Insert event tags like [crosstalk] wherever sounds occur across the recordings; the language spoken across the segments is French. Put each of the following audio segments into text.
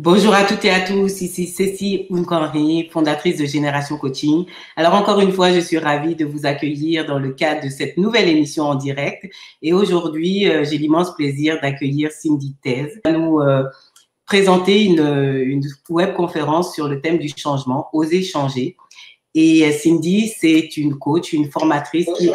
Bonjour à toutes et à tous, ici Cécile Unkanri, fondatrice de Génération Coaching. Alors encore une fois, je suis ravie de vous accueillir dans le cadre de cette nouvelle émission en direct. Et aujourd'hui, euh, j'ai l'immense plaisir d'accueillir Cindy Thèse à nous euh, présenter une, web webconférence sur le thème du changement, Oser changer. Et euh, Cindy, c'est une coach, une formatrice qui,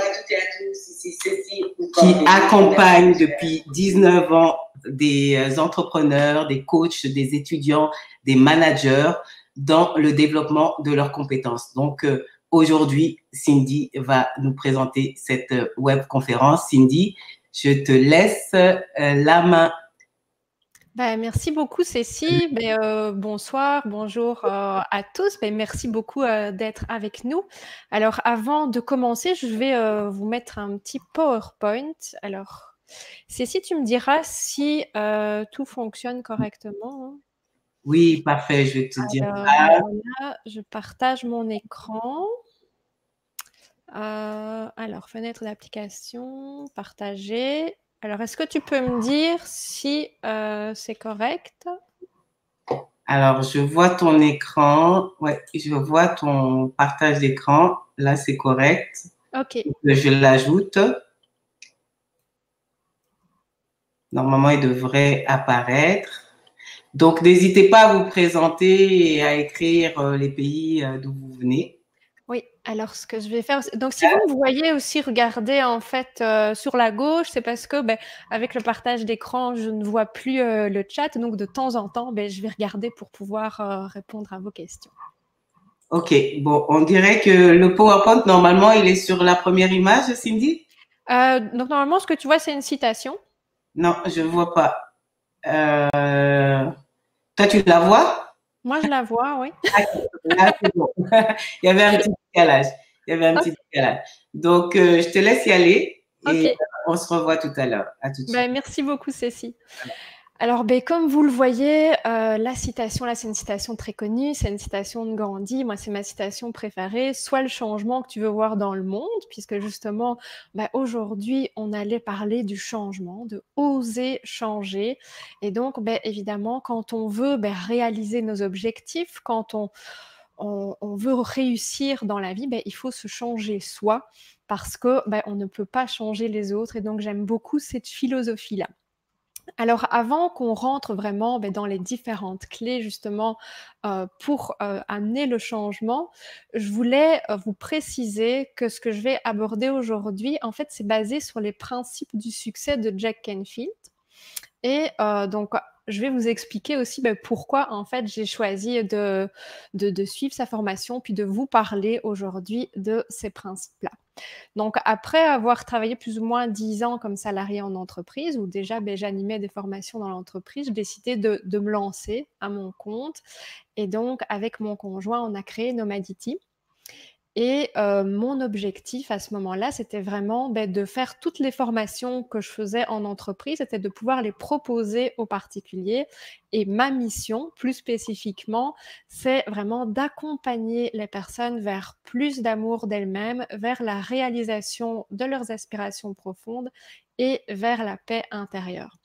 qui accompagne depuis 19 ans des euh, entrepreneurs, des coachs, des étudiants, des managers dans le développement de leurs compétences. Donc, euh, aujourd'hui, Cindy va nous présenter cette euh, webconférence. Cindy, je te laisse la main. Ben, merci beaucoup, Cécile. Bah, bonsoir, bonjour à tous. Bah, merci beaucoup d'être avec nous. Alors, avant de commencer, je vais vous mettre un petit PowerPoint. Alors, c'est si tu me diras si euh, tout fonctionne correctement. Hein. Oui, parfait, je vais te dire. je partage mon écran. Euh, alors, fenêtre d'application, partager. Alors, est-ce que tu peux me dire si euh, c'est correct Alors, je vois ton écran. Ouais, je vois ton partage d'écran. Là, c'est correct. OK. Je l'ajoute. Normalement, il devrait apparaître. Donc, n'hésitez pas à vous présenter et à écrire euh, les pays euh, d'où vous venez. Oui, alors ce que je vais faire. Donc, si vous voyez aussi regarder en fait euh, sur la gauche, c'est parce que ben, avec le partage d'écran, je ne vois plus le chat. Donc, de temps en temps, ben, je vais regarder pour pouvoir répondre à vos questions. Ok, bon, on dirait que le PowerPoint, normalement, il est sur la première image, Cindy. donc, normalement, ce que tu vois, c'est une citation. Non, je ne vois pas. Euh, toi, tu la vois Moi, je la vois, oui. Ah, ah, [laughs] Il y avait un petit décalage. Il y avait un décalage. Donc, euh, je te laisse y aller et on se revoit tout à l'heure. À tout de ben, suite. merci beaucoup, Cécile. Alors, ben, comme vous le voyez, euh, la citation, là, c'est une citation très connue, c'est une citation de Gandhi, moi, c'est ma citation préférée, soit le changement que tu veux voir dans le monde, puisque justement, ben, aujourd'hui, on allait parler du changement, de oser changer. Et donc, ben, évidemment, quand on veut réaliser nos objectifs, quand on, veut réussir dans la vie, il faut se changer soi, parce que on ne peut pas changer les autres. Et donc, j'aime beaucoup cette philosophie-là. Alors avant qu'on rentre vraiment ben, dans les différentes clés justement euh, pour euh, amener le changement, je voulais euh, vous préciser que ce que je vais aborder aujourd'hui, en fait, c'est basé sur les principes du succès de Jack Canfield. Et donc, je vais vous expliquer aussi ben, pourquoi en fait j'ai choisi de suivre sa formation puis de vous parler aujourd'hui de ces principes-là. Donc, après avoir travaillé plus ou moins 10 ans comme salarié en entreprise, où déjà ben, j'animais des formations dans l'entreprise, j'ai décidé de, de, me lancer à mon compte. Et donc, avec mon conjoint, on a créé Nomadity. Et euh, mon objectif à ce moment-là, c'était vraiment ben, de faire toutes les formations que je faisais en entreprise, c'était de pouvoir les proposer aux particuliers. Et ma mission, plus spécifiquement, c'est vraiment d'accompagner les personnes vers plus d'amour d'elles-mêmes, vers la réalisation de leurs aspirations profondes et vers la paix intérieure.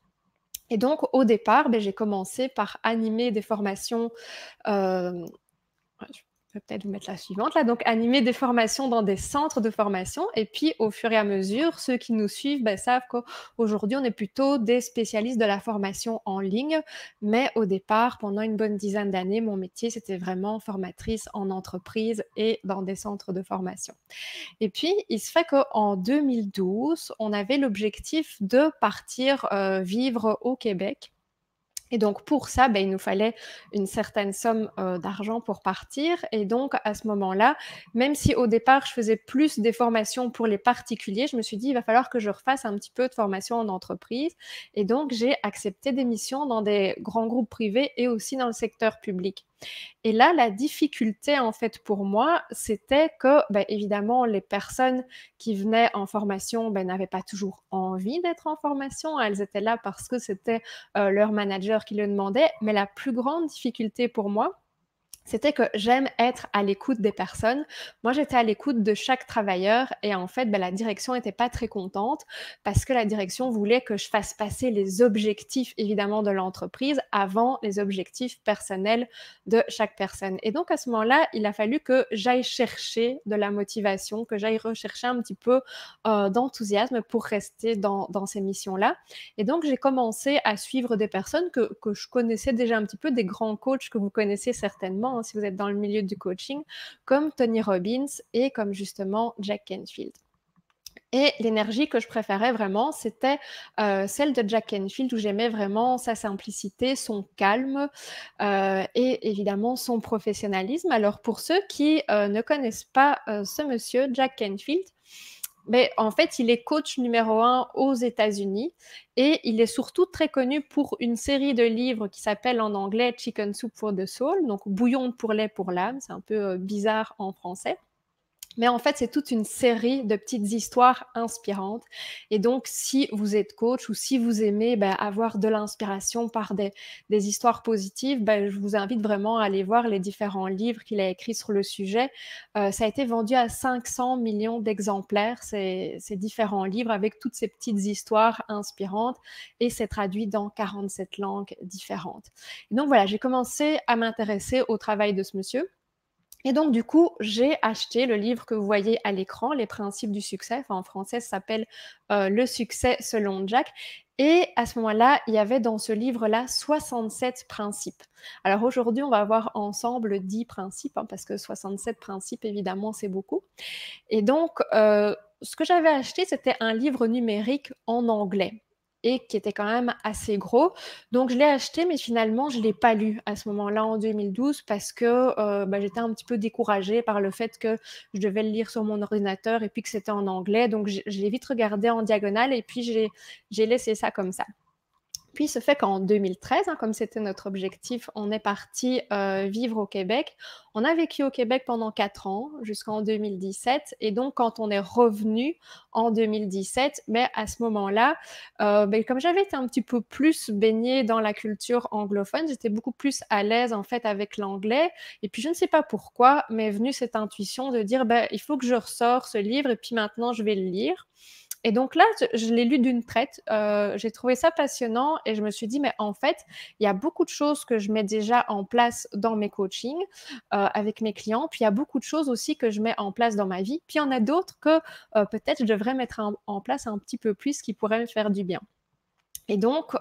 Et donc, au départ, ben, j'ai commencé par animer des formations. Euh, peut être vous mettre la suivante là. Donc, animer des formations dans des centres de formation. Et puis, au fur et à mesure, ceux qui nous suivent ben, savent qu'aujourd'hui, on est plutôt des spécialistes de la formation en ligne. Mais au départ, pendant une bonne dizaine d'années, mon métier, c'était vraiment formatrice en entreprise et dans des centres de formation. Et puis, il se fait qu'en 2012, on avait l'objectif de partir euh, vivre au Québec. Et donc pour ça, ben, il nous fallait une certaine somme euh, d'argent pour partir. Et donc à ce moment-là, même si au départ je faisais plus des formations pour les particuliers, je me suis dit il va falloir que je refasse un petit peu de formation en entreprise. Et donc j'ai accepté des missions dans des grands groupes privés et aussi dans le secteur public. Et là, la difficulté, en fait, pour moi, c'était que, ben, évidemment, les personnes qui venaient en formation ben, n'avaient pas toujours envie d'être en formation. Elles étaient là parce que c'était euh, leur manager qui le demandait. Mais la plus grande difficulté pour moi, c'était que j'aime être à l'écoute des personnes. Moi, j'étais à l'écoute de chaque travailleur et en fait, ben, la direction n'était pas très contente parce que la direction voulait que je fasse passer les objectifs, évidemment, de l'entreprise avant les objectifs personnels de chaque personne. Et donc, à ce moment-là, il a fallu que j'aille chercher de la motivation, que j'aille rechercher un petit peu euh, d'enthousiasme pour rester dans, dans ces missions-là. Et donc, j'ai commencé à suivre des personnes que, que je connaissais déjà un petit peu, des grands coachs que vous connaissez certainement Hein, si vous êtes dans le milieu du coaching, comme Tony Robbins et comme justement Jack Canfield. Et l'énergie que je préférais vraiment, c'était euh, celle de Jack Enfield, où j'aimais vraiment sa simplicité, son calme euh, et évidemment son professionnalisme. Alors pour ceux qui euh, ne connaissent pas ce monsieur, Jack Enfield, mais en fait, il est coach numéro un aux États-Unis et il est surtout très connu pour une série de livres qui s'appelle en anglais Chicken Soup for the Soul, donc bouillon pour lait pour l'âme, c'est un peu euh, bizarre en français. Mais en fait, c'est toute une série de petites histoires inspirantes. Et donc, si vous êtes coach ou si vous aimez ben, avoir de l'inspiration par des, histoires positives, ben, je vous invite vraiment à aller voir les différents livres qu'il a écrits sur le sujet. Euh, ça a été vendu à 500 millions d'exemplaires, ces, différents livres, avec toutes ces petites histoires inspirantes. Et c'est traduit dans 47 langues différentes. donc, voilà, j'ai commencé à m'intéresser au travail de ce monsieur. Et donc, du coup, j'ai acheté le livre que vous voyez à l'écran, Les principes du succès. en français, ça s'appelle euh, Le succès selon Jack. Et à ce moment-là, il y avait dans ce livre-là 67 principes. Alors aujourd'hui, on va voir ensemble 10 principes, hein, parce que 67 principes, évidemment, c'est beaucoup. Et donc, euh, ce que j'avais acheté, c'était un livre numérique en anglais et qui était quand même assez gros. Donc je l'ai acheté, mais finalement je ne l'ai pas lu à ce moment-là en 2012 parce que euh, bah, j'étais un petit peu découragée par le fait que je devais le lire sur mon ordinateur et puis que c'était en anglais. Donc je l'ai vite regardé en diagonale et puis j'ai laissé ça comme ça. Puis ce fait qu'en 2013, hein, comme c'était notre objectif, on est parti euh, vivre au Québec. On a vécu au Québec pendant quatre ans jusqu'en 2017. Et donc quand on est revenu en 2017, mais ben, à ce moment-là, euh, ben, comme j'avais été un petit peu plus baignée dans la culture anglophone, j'étais beaucoup plus à l'aise en fait avec l'anglais. Et puis je ne sais pas pourquoi, mais est venue cette intuition de dire ben, il faut que je ressors ce livre et puis maintenant je vais le lire. Et donc là, je, l'ai lu d'une traite. Euh, j'ai trouvé ça passionnant et je me suis dit, mais en fait, il y a beaucoup de choses que je mets déjà en place dans mes coachings euh, avec mes clients. Puis il y a beaucoup de choses aussi que je mets en place dans ma vie. Puis il y en a d'autres que euh, peut-être je devrais mettre en, place un petit peu plus qui pourraient me faire du bien. Et donc,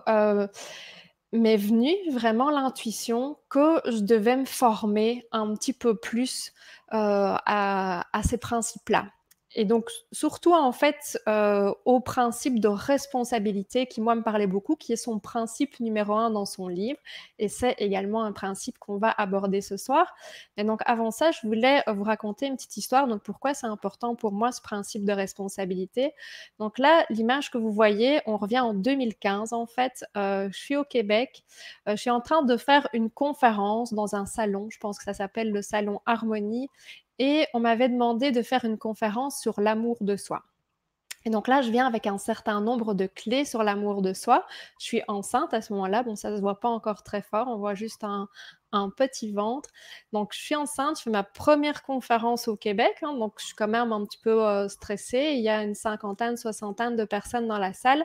m'est venue vraiment l'intuition que je devais me former un petit peu plus à ces principes-là. Et donc, surtout, en fait, euh, au principe de responsabilité qui, moi, me parlait beaucoup, qui est son principe numéro un dans son livre. Et c'est également un principe qu'on va aborder ce soir. Mais donc, avant ça, je voulais vous raconter une petite histoire. Donc, pourquoi c'est important pour moi ce principe de responsabilité Donc là, l'image que vous voyez, on revient en 2015, en fait. Euh, je suis au Québec. Euh, je suis en train de faire une conférence dans un salon. Je pense que ça s'appelle le Salon Harmonie. Et on m'avait demandé de faire une conférence sur l'amour de soi. Et donc là, je viens avec un certain nombre de clés sur l'amour de soi. Je suis enceinte à ce moment-là. Bon, ça ne se voit pas encore très fort. On voit juste un, petit ventre. Donc, je suis enceinte. Je fais ma première conférence au Québec. Hein. donc, je suis quand même un petit peu euh, stressée. Il y a une cinquantaine, soixantaine de personnes dans la salle.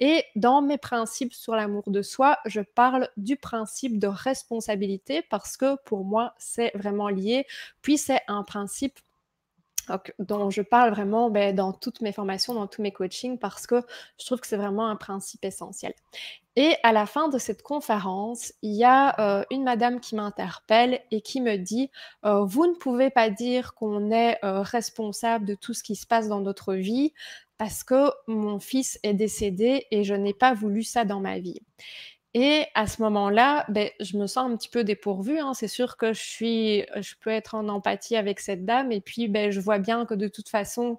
Et dans mes principes sur l'amour de soi, je parle du principe de responsabilité parce que pour moi, c'est vraiment lié. Puis, c'est un principe donc, dont je parle vraiment ben, dans toutes mes formations, dans tous mes coachings, parce que je trouve que c'est vraiment un principe essentiel. Et à la fin de cette conférence, il y a euh, une madame qui m'interpelle et qui me dit euh, Vous ne pouvez pas dire qu'on est euh, responsable de tout ce qui se passe dans notre vie parce que mon fils est décédé et je n'ai pas voulu ça dans ma vie. Et à ce moment-là, ben, je me sens un petit peu dépourvue. Hein. C'est sûr que je, suis, je peux être en empathie avec cette dame. Et puis, ben, je vois bien que de toute façon,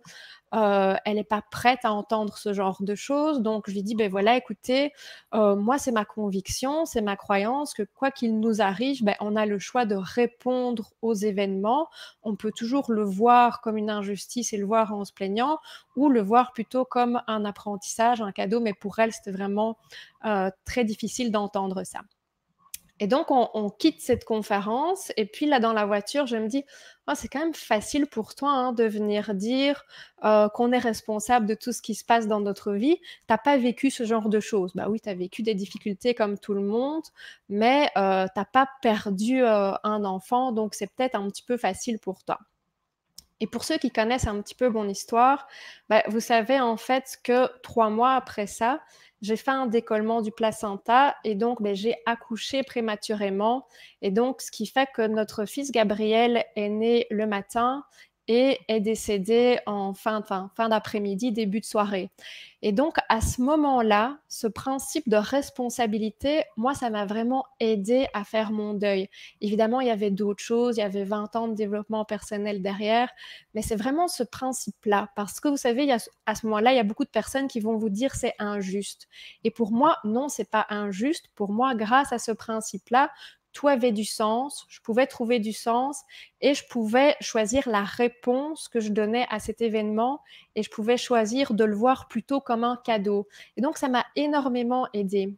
euh, elle n'est pas prête à entendre ce genre de choses. Donc je lui dis, ben voilà, écoutez, euh, moi c'est ma conviction, c'est ma croyance que quoi qu'il nous arrive, ben, on a le choix de répondre aux événements. On peut toujours le voir comme une injustice et le voir en se plaignant, ou le voir plutôt comme un apprentissage, un cadeau. Mais pour elle, c'était vraiment euh, très difficile d'entendre ça. Et donc, on, quitte cette conférence. Et puis, là, dans la voiture, je me dis, oh, c'est quand même facile pour toi hein, de venir dire euh, qu'on est responsable de tout ce qui se passe dans notre vie. T'as pas vécu ce genre de choses. Bah oui, tu as vécu des difficultés comme tout le monde, mais euh, t'as pas perdu euh, un enfant. Donc, c'est peut-être un petit peu facile pour toi. Et pour ceux qui connaissent un petit peu mon histoire, ben, vous savez en fait que trois mois après ça, j'ai fait un décollement du placenta et donc ben, j'ai accouché prématurément. Et donc, ce qui fait que notre fils Gabriel est né le matin et est décédé en fin, d'après-midi, début de soirée. Et donc, à ce moment-là, ce principe de responsabilité, moi, ça m'a vraiment aidé à faire mon deuil. Évidemment, il y avait d'autres choses, il y avait 20 ans de développement personnel derrière, mais c'est vraiment ce principe-là. Parce que vous savez, à ce moment-là, il y a beaucoup de personnes qui vont vous dire c'est injuste. Et pour moi, non, c'est pas injuste. Pour moi, grâce à ce principe-là, tout avait du sens, je pouvais trouver du sens et je pouvais choisir la réponse que je donnais à cet événement et je pouvais choisir de le voir plutôt comme un cadeau. Et donc ça m'a énormément aidé.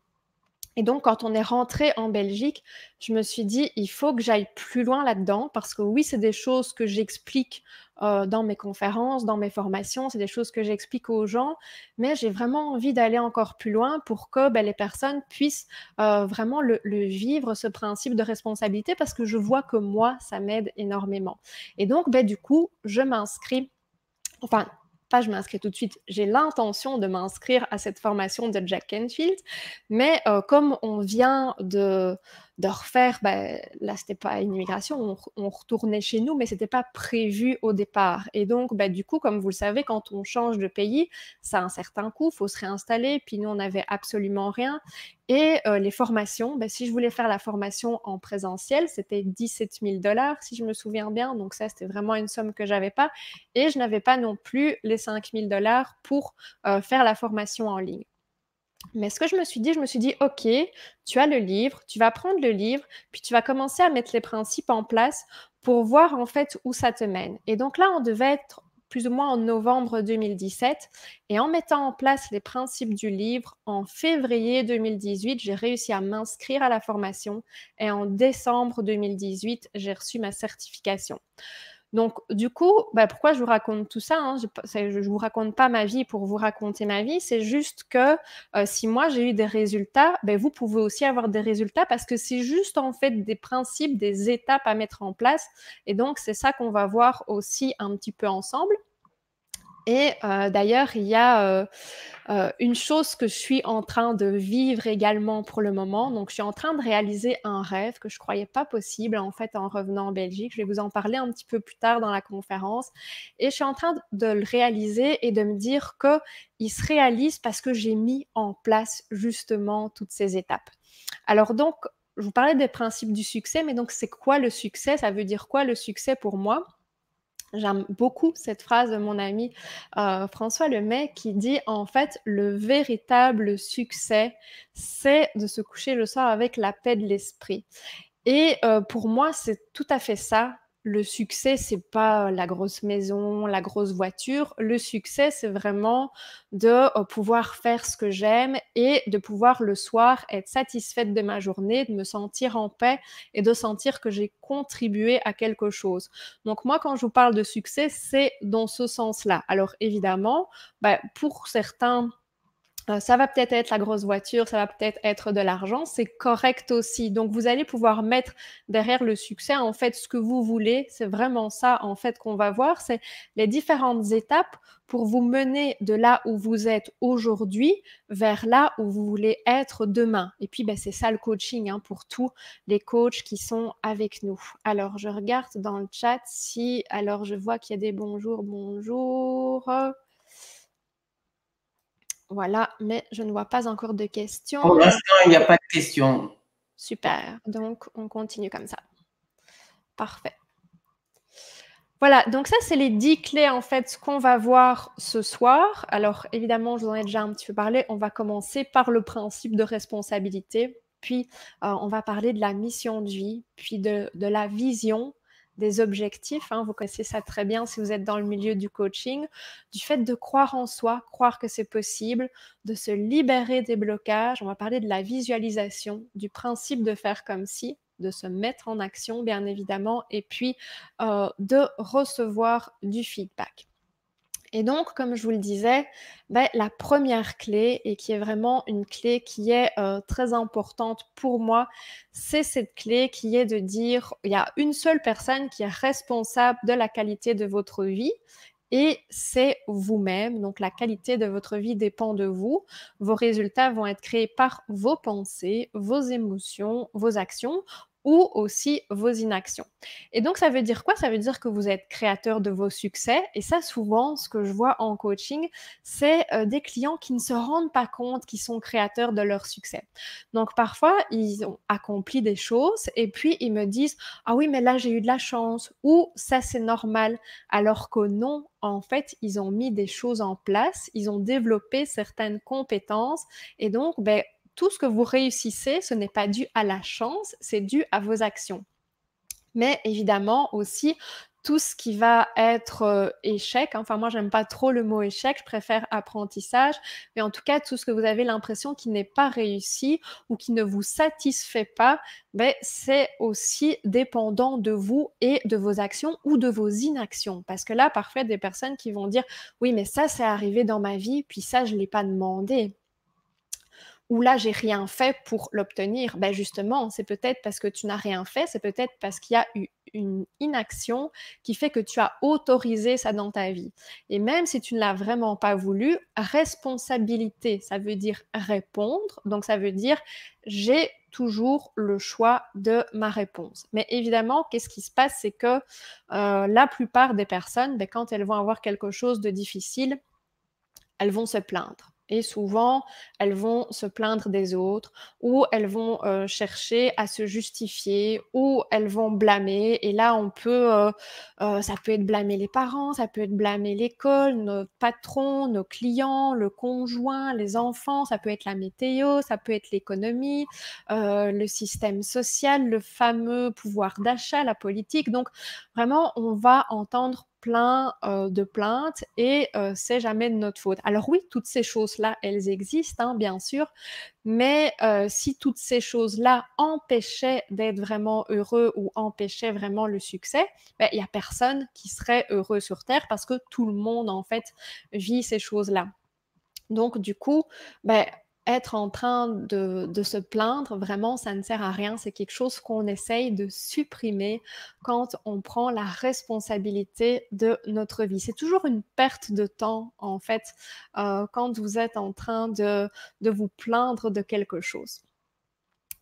Et donc, quand on est rentré en Belgique, je me suis dit, il faut que j'aille plus loin là-dedans, parce que oui, c'est des choses que j'explique euh, dans mes conférences, dans mes formations, c'est des choses que j'explique aux gens, mais j'ai vraiment envie d'aller encore plus loin pour que ben, les personnes puissent euh, vraiment le, vivre, ce principe de responsabilité, parce que je vois que moi, ça m'aide énormément. Et donc, ben, du coup, je m'inscris enfin, je m'inscris tout de suite, j'ai l'intention de m'inscrire à cette formation de Jack Canfield, mais euh, comme on vient de de refaire, là, ben, là, c'était pas une immigration, on, retournait chez nous, mais c'était pas prévu au départ. Et donc, ben, du coup, comme vous le savez, quand on change de pays, ça a un certain coût, faut se réinstaller, puis nous, on n'avait absolument rien. Et euh, les formations, ben, si je voulais faire la formation en présentiel, c'était 17 000 dollars, si je me souviens bien, donc ça, c'était vraiment une somme que j'avais pas. Et je n'avais pas non plus les 5 000 dollars pour euh, faire la formation en ligne. Mais ce que je me suis dit, je me suis dit, OK, tu as le livre, tu vas prendre le livre, puis tu vas commencer à mettre les principes en place pour voir en fait où ça te mène. Et donc là, on devait être plus ou moins en novembre 2017. Et en mettant en place les principes du livre, en février 2018, j'ai réussi à m'inscrire à la formation. Et en décembre 2018, j'ai reçu ma certification. Donc, du coup, bah, pourquoi je vous raconte tout ça hein? Je ne vous raconte pas ma vie pour vous raconter ma vie. C'est juste que euh, si moi j'ai eu des résultats, ben, vous pouvez aussi avoir des résultats parce que c'est juste en fait des principes, des étapes à mettre en place. Et donc, c'est ça qu'on va voir aussi un petit peu ensemble. Et euh, d'ailleurs, il y a euh, euh, une chose que je suis en train de vivre également pour le moment. Donc, je suis en train de réaliser un rêve que je ne croyais pas possible en fait en revenant en Belgique. Je vais vous en parler un petit peu plus tard dans la conférence. Et je suis en train de le réaliser et de me dire qu'il se réalise parce que j'ai mis en place justement toutes ces étapes. Alors donc, je vous parlais des principes du succès, mais donc c'est quoi le succès Ça veut dire quoi le succès pour moi J'aime beaucoup cette phrase de mon ami euh, François Lemay qui dit en fait le véritable succès, c'est de se coucher le soir avec la paix de l'esprit. Et euh, pour moi, c'est tout à fait ça le succès, c'est pas la grosse maison, la grosse voiture. Le succès, c'est vraiment de pouvoir faire ce que j'aime et de pouvoir le soir être satisfaite de ma journée, de me sentir en paix et de sentir que j'ai contribué à quelque chose. Donc moi, quand je vous parle de succès, c'est dans ce sens-là. Alors évidemment, bah, pour certains euh, ça va peut-être être la grosse voiture, ça va peut-être être de l'argent, c'est correct aussi. Donc vous allez pouvoir mettre derrière le succès en fait ce que vous voulez, c'est vraiment ça en fait qu'on va voir, c'est les différentes étapes pour vous mener de là où vous êtes aujourd'hui vers là où vous voulez être demain. Et puis ben, c'est ça le coaching hein, pour tous les coachs qui sont avec nous. Alors je regarde dans le chat si, alors je vois qu'il y a des bonjour, bonjour. Voilà, mais je ne vois pas encore de questions. Pour l'instant, il n'y a pas de questions. Super, donc on continue comme ça. Parfait. Voilà, donc ça, c'est les dix clés, en fait, ce qu'on va voir ce soir. Alors, évidemment, je vous en ai déjà un petit peu parlé. On va commencer par le principe de responsabilité, puis euh, on va parler de la mission de vie, puis de la vision, des objectifs. Hein, vous connaissez ça très bien si vous êtes dans le milieu du coaching, du fait de croire en soi, croire que c'est possible, de se libérer des blocages. On va parler de la visualisation, du principe de faire comme si de se mettre en action, bien évidemment, et puis euh, de recevoir du feedback. Et donc, comme je vous le disais, ben, la première clé, et qui est vraiment une clé qui est euh, très importante pour moi, c'est cette clé qui est de dire, il y a une seule personne qui est responsable de la qualité de votre vie, et c'est vous-même. Donc la qualité de votre vie dépend de vous. Vos résultats vont être créés par vos pensées, vos émotions, vos actions ou aussi vos inactions. Et donc, ça veut dire quoi Ça veut dire que vous êtes créateur de vos succès. Et ça, souvent, ce que je vois en coaching, c'est euh, des clients qui ne se rendent pas compte qu'ils sont créateurs de leur succès. Donc, parfois, ils ont accompli des choses et puis ils me disent Ah oui, mais là, j'ai eu de la chance ou ça, c'est normal. Alors que non, en fait, ils ont mis des choses en place, ils ont développé certaines compétences et donc, ben, tout ce que vous réussissez, ce n'est pas dû à la chance, c'est dû à vos actions. Mais évidemment aussi, tout ce qui va être euh, échec, hein, enfin moi j'aime pas trop le mot échec, je préfère apprentissage, mais en tout cas tout ce que vous avez l'impression qui n'est pas réussi ou qui ne vous satisfait pas, ben, c'est aussi dépendant de vous et de vos actions ou de vos inactions. Parce que là, parfois, des personnes qui vont dire oui mais ça c'est arrivé dans ma vie, puis ça je ne l'ai pas demandé où là j'ai rien fait pour l'obtenir, ben justement, c'est peut-être parce que tu n'as rien fait, c'est peut-être parce qu'il y a eu une inaction qui fait que tu as autorisé ça dans ta vie. Et même si tu ne l'as vraiment pas voulu, responsabilité, ça veut dire répondre, donc ça veut dire j'ai toujours le choix de ma réponse. Mais évidemment, qu'est-ce qui se passe, c'est que euh, la plupart des personnes, ben, quand elles vont avoir quelque chose de difficile, elles vont se plaindre et souvent, elles vont se plaindre des autres, ou elles vont euh, chercher à se justifier, ou elles vont blâmer. Et là, on peut, euh, euh, ça peut être blâmer les parents, ça peut être blâmer l'école, notre patron, nos clients, le conjoint, les enfants, ça peut être la météo, ça peut être l'économie, le système social, le fameux pouvoir d'achat, la politique. Donc, vraiment, on va entendre plein euh, de plaintes et euh, c'est jamais de notre faute. Alors oui, toutes ces choses-là, elles existent, hein, bien sûr, mais euh, si toutes ces choses-là empêchaient d'être vraiment heureux ou empêchaient vraiment le succès, ben, il n'y a personne qui serait heureux sur Terre parce que tout le monde, en fait, vit ces choses-là. Donc, du coup, ben, être en train de, se plaindre, vraiment, ça ne sert à rien. C'est quelque chose qu'on essaye de supprimer quand on prend la responsabilité de notre vie. C'est toujours une perte de temps, en fait, euh, quand vous êtes en train de, vous plaindre de quelque chose.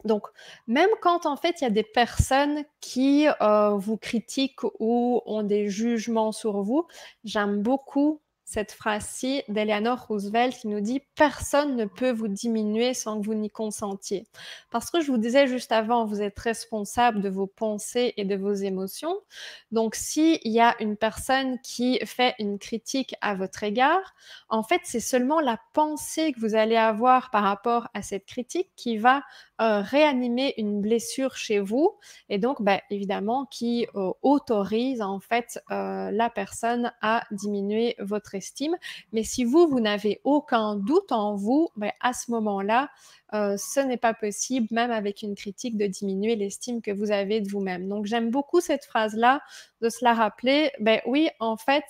Donc, même quand en fait il y a des personnes qui euh, vous critiquent ou ont des jugements sur vous, j'aime beaucoup cette phrase-ci d'Eleanor Roosevelt qui nous dit Personne ne peut vous diminuer sans que vous n'y consentiez. Parce que je vous disais juste avant, vous êtes responsable de vos pensées et de vos émotions. Donc, s'il y a une personne qui fait une critique à votre égard, en fait, c'est seulement la pensée que vous allez avoir par rapport à cette critique qui va euh, réanimer une blessure chez vous et donc bah, évidemment qui euh, autorise en fait euh, la personne à diminuer votre estime. Mais si vous, vous n'avez aucun doute en vous, bah, à ce moment-là, euh, ce n'est pas possible, même avec une critique, de diminuer l'estime que vous avez de vous-même. Donc j'aime beaucoup cette phrase-là, de se la rappeler. Ben oui, en fait,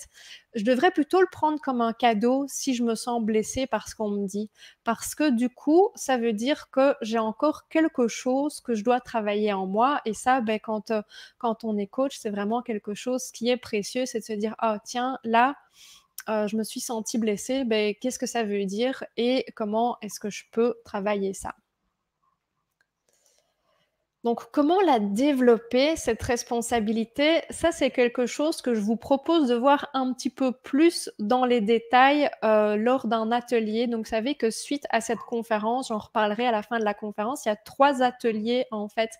je devrais plutôt le prendre comme un cadeau si je me sens blessée par ce qu'on me dit. Parce que du coup, ça veut dire que j'ai encore quelque chose que je dois travailler en moi. Et ça, ben, quand, euh, quand on est coach, c'est vraiment quelque chose qui est précieux, c'est de se dire, Ah tiens, là, euh, je me suis sentie blessée, ben, qu'est-ce que ça veut dire et comment est-ce que je peux travailler ça donc, comment la développer, cette responsabilité Ça, c'est quelque chose que je vous propose de voir un petit peu plus dans les détails euh, lors d'un atelier. Donc, vous savez que suite à cette conférence, j'en reparlerai à la fin de la conférence, il y a trois ateliers en fait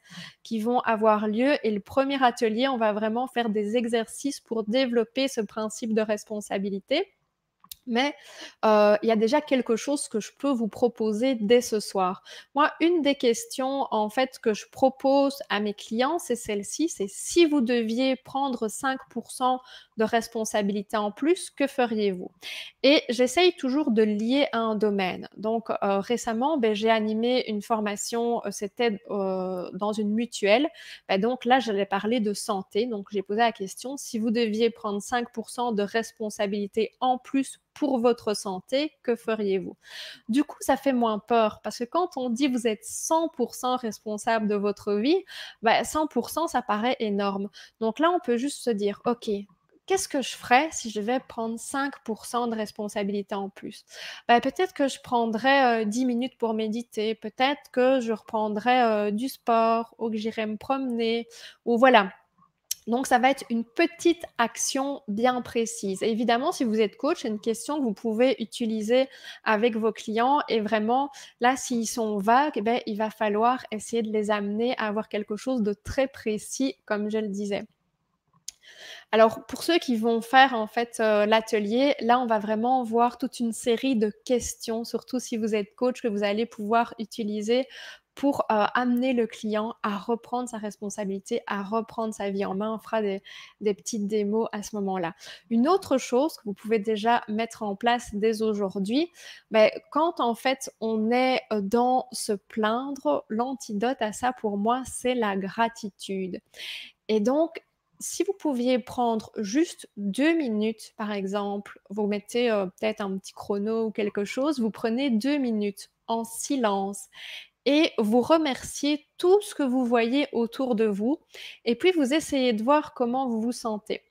qui vont avoir lieu. Et le premier atelier, on va vraiment faire des exercices pour développer ce principe de responsabilité mais euh, il y a déjà quelque chose que je peux vous proposer dès ce soir. Moi, une des questions en fait que je propose à mes clients, c'est celle-ci, c'est si vous deviez prendre 5% de responsabilité en plus, que feriez-vous Et j'essaye toujours de lier un domaine. Donc euh, récemment, ben, j'ai animé une formation, euh, c'était dans une mutuelle. Ben, donc là, j'allais parler de santé. Donc j'ai posé la question, si vous deviez prendre 5% de responsabilité en plus pour votre santé, que feriez-vous Du coup, ça fait moins peur parce que quand on dit vous êtes 100% responsable de votre vie, 100%, ben, ça paraît énorme. Donc là, on peut juste se dire, OK, qu'est-ce que je ferais si je vais prendre 5% de responsabilité en plus ben, Peut-être que je prendrais 10 euh, minutes pour méditer, peut-être que je reprendrais euh, du sport ou que j'irais me promener, ou voilà, donc, ça va être une petite action bien précise. évidemment, si vous êtes coach, c'est une question que vous pouvez utiliser avec vos clients. Et vraiment, là, s'ils sont vagues, eh ben, il va falloir essayer de les amener à avoir quelque chose de très précis, comme je le disais. Alors pour ceux qui vont faire en fait euh, l'atelier, là on va vraiment voir toute une série de questions, surtout si vous êtes coach, que vous allez pouvoir utiliser pour euh, amener le client à reprendre sa responsabilité, à reprendre sa vie en main. On fera des, petites démos à ce moment-là. Une autre chose que vous pouvez déjà mettre en place dès aujourd'hui, ben, quand en fait on est euh, dans se plaindre, l'antidote à ça pour moi, c'est la gratitude. Et donc, si vous pouviez prendre juste deux minutes, par exemple, vous mettez euh, peut-être un petit chrono ou quelque chose, vous prenez deux minutes en silence et vous remerciez tout ce que vous voyez autour de vous et puis vous essayez de voir comment vous vous sentez.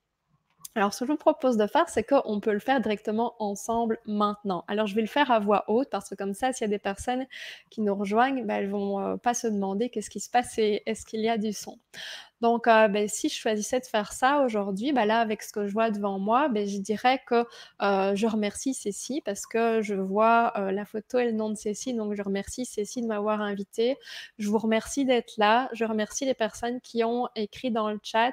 Alors, ce que je vous propose de faire, c'est qu'on peut le faire directement ensemble maintenant. Alors, je vais le faire à voix haute parce que comme ça, s'il y a des personnes qui nous rejoignent, ben, elles ne vont euh, pas se demander qu'est-ce qui se passe et est-ce qu'il y a du son. Donc, euh, ben, si je choisissais de faire ça aujourd'hui, ben, là, avec ce que je vois devant moi, ben, je dirais que euh, je remercie Cécile parce que je vois euh, la photo et le nom de Cécile. Donc, je remercie Cécile de m'avoir invité. Je vous remercie d'être là. Je remercie les personnes qui ont écrit dans le chat.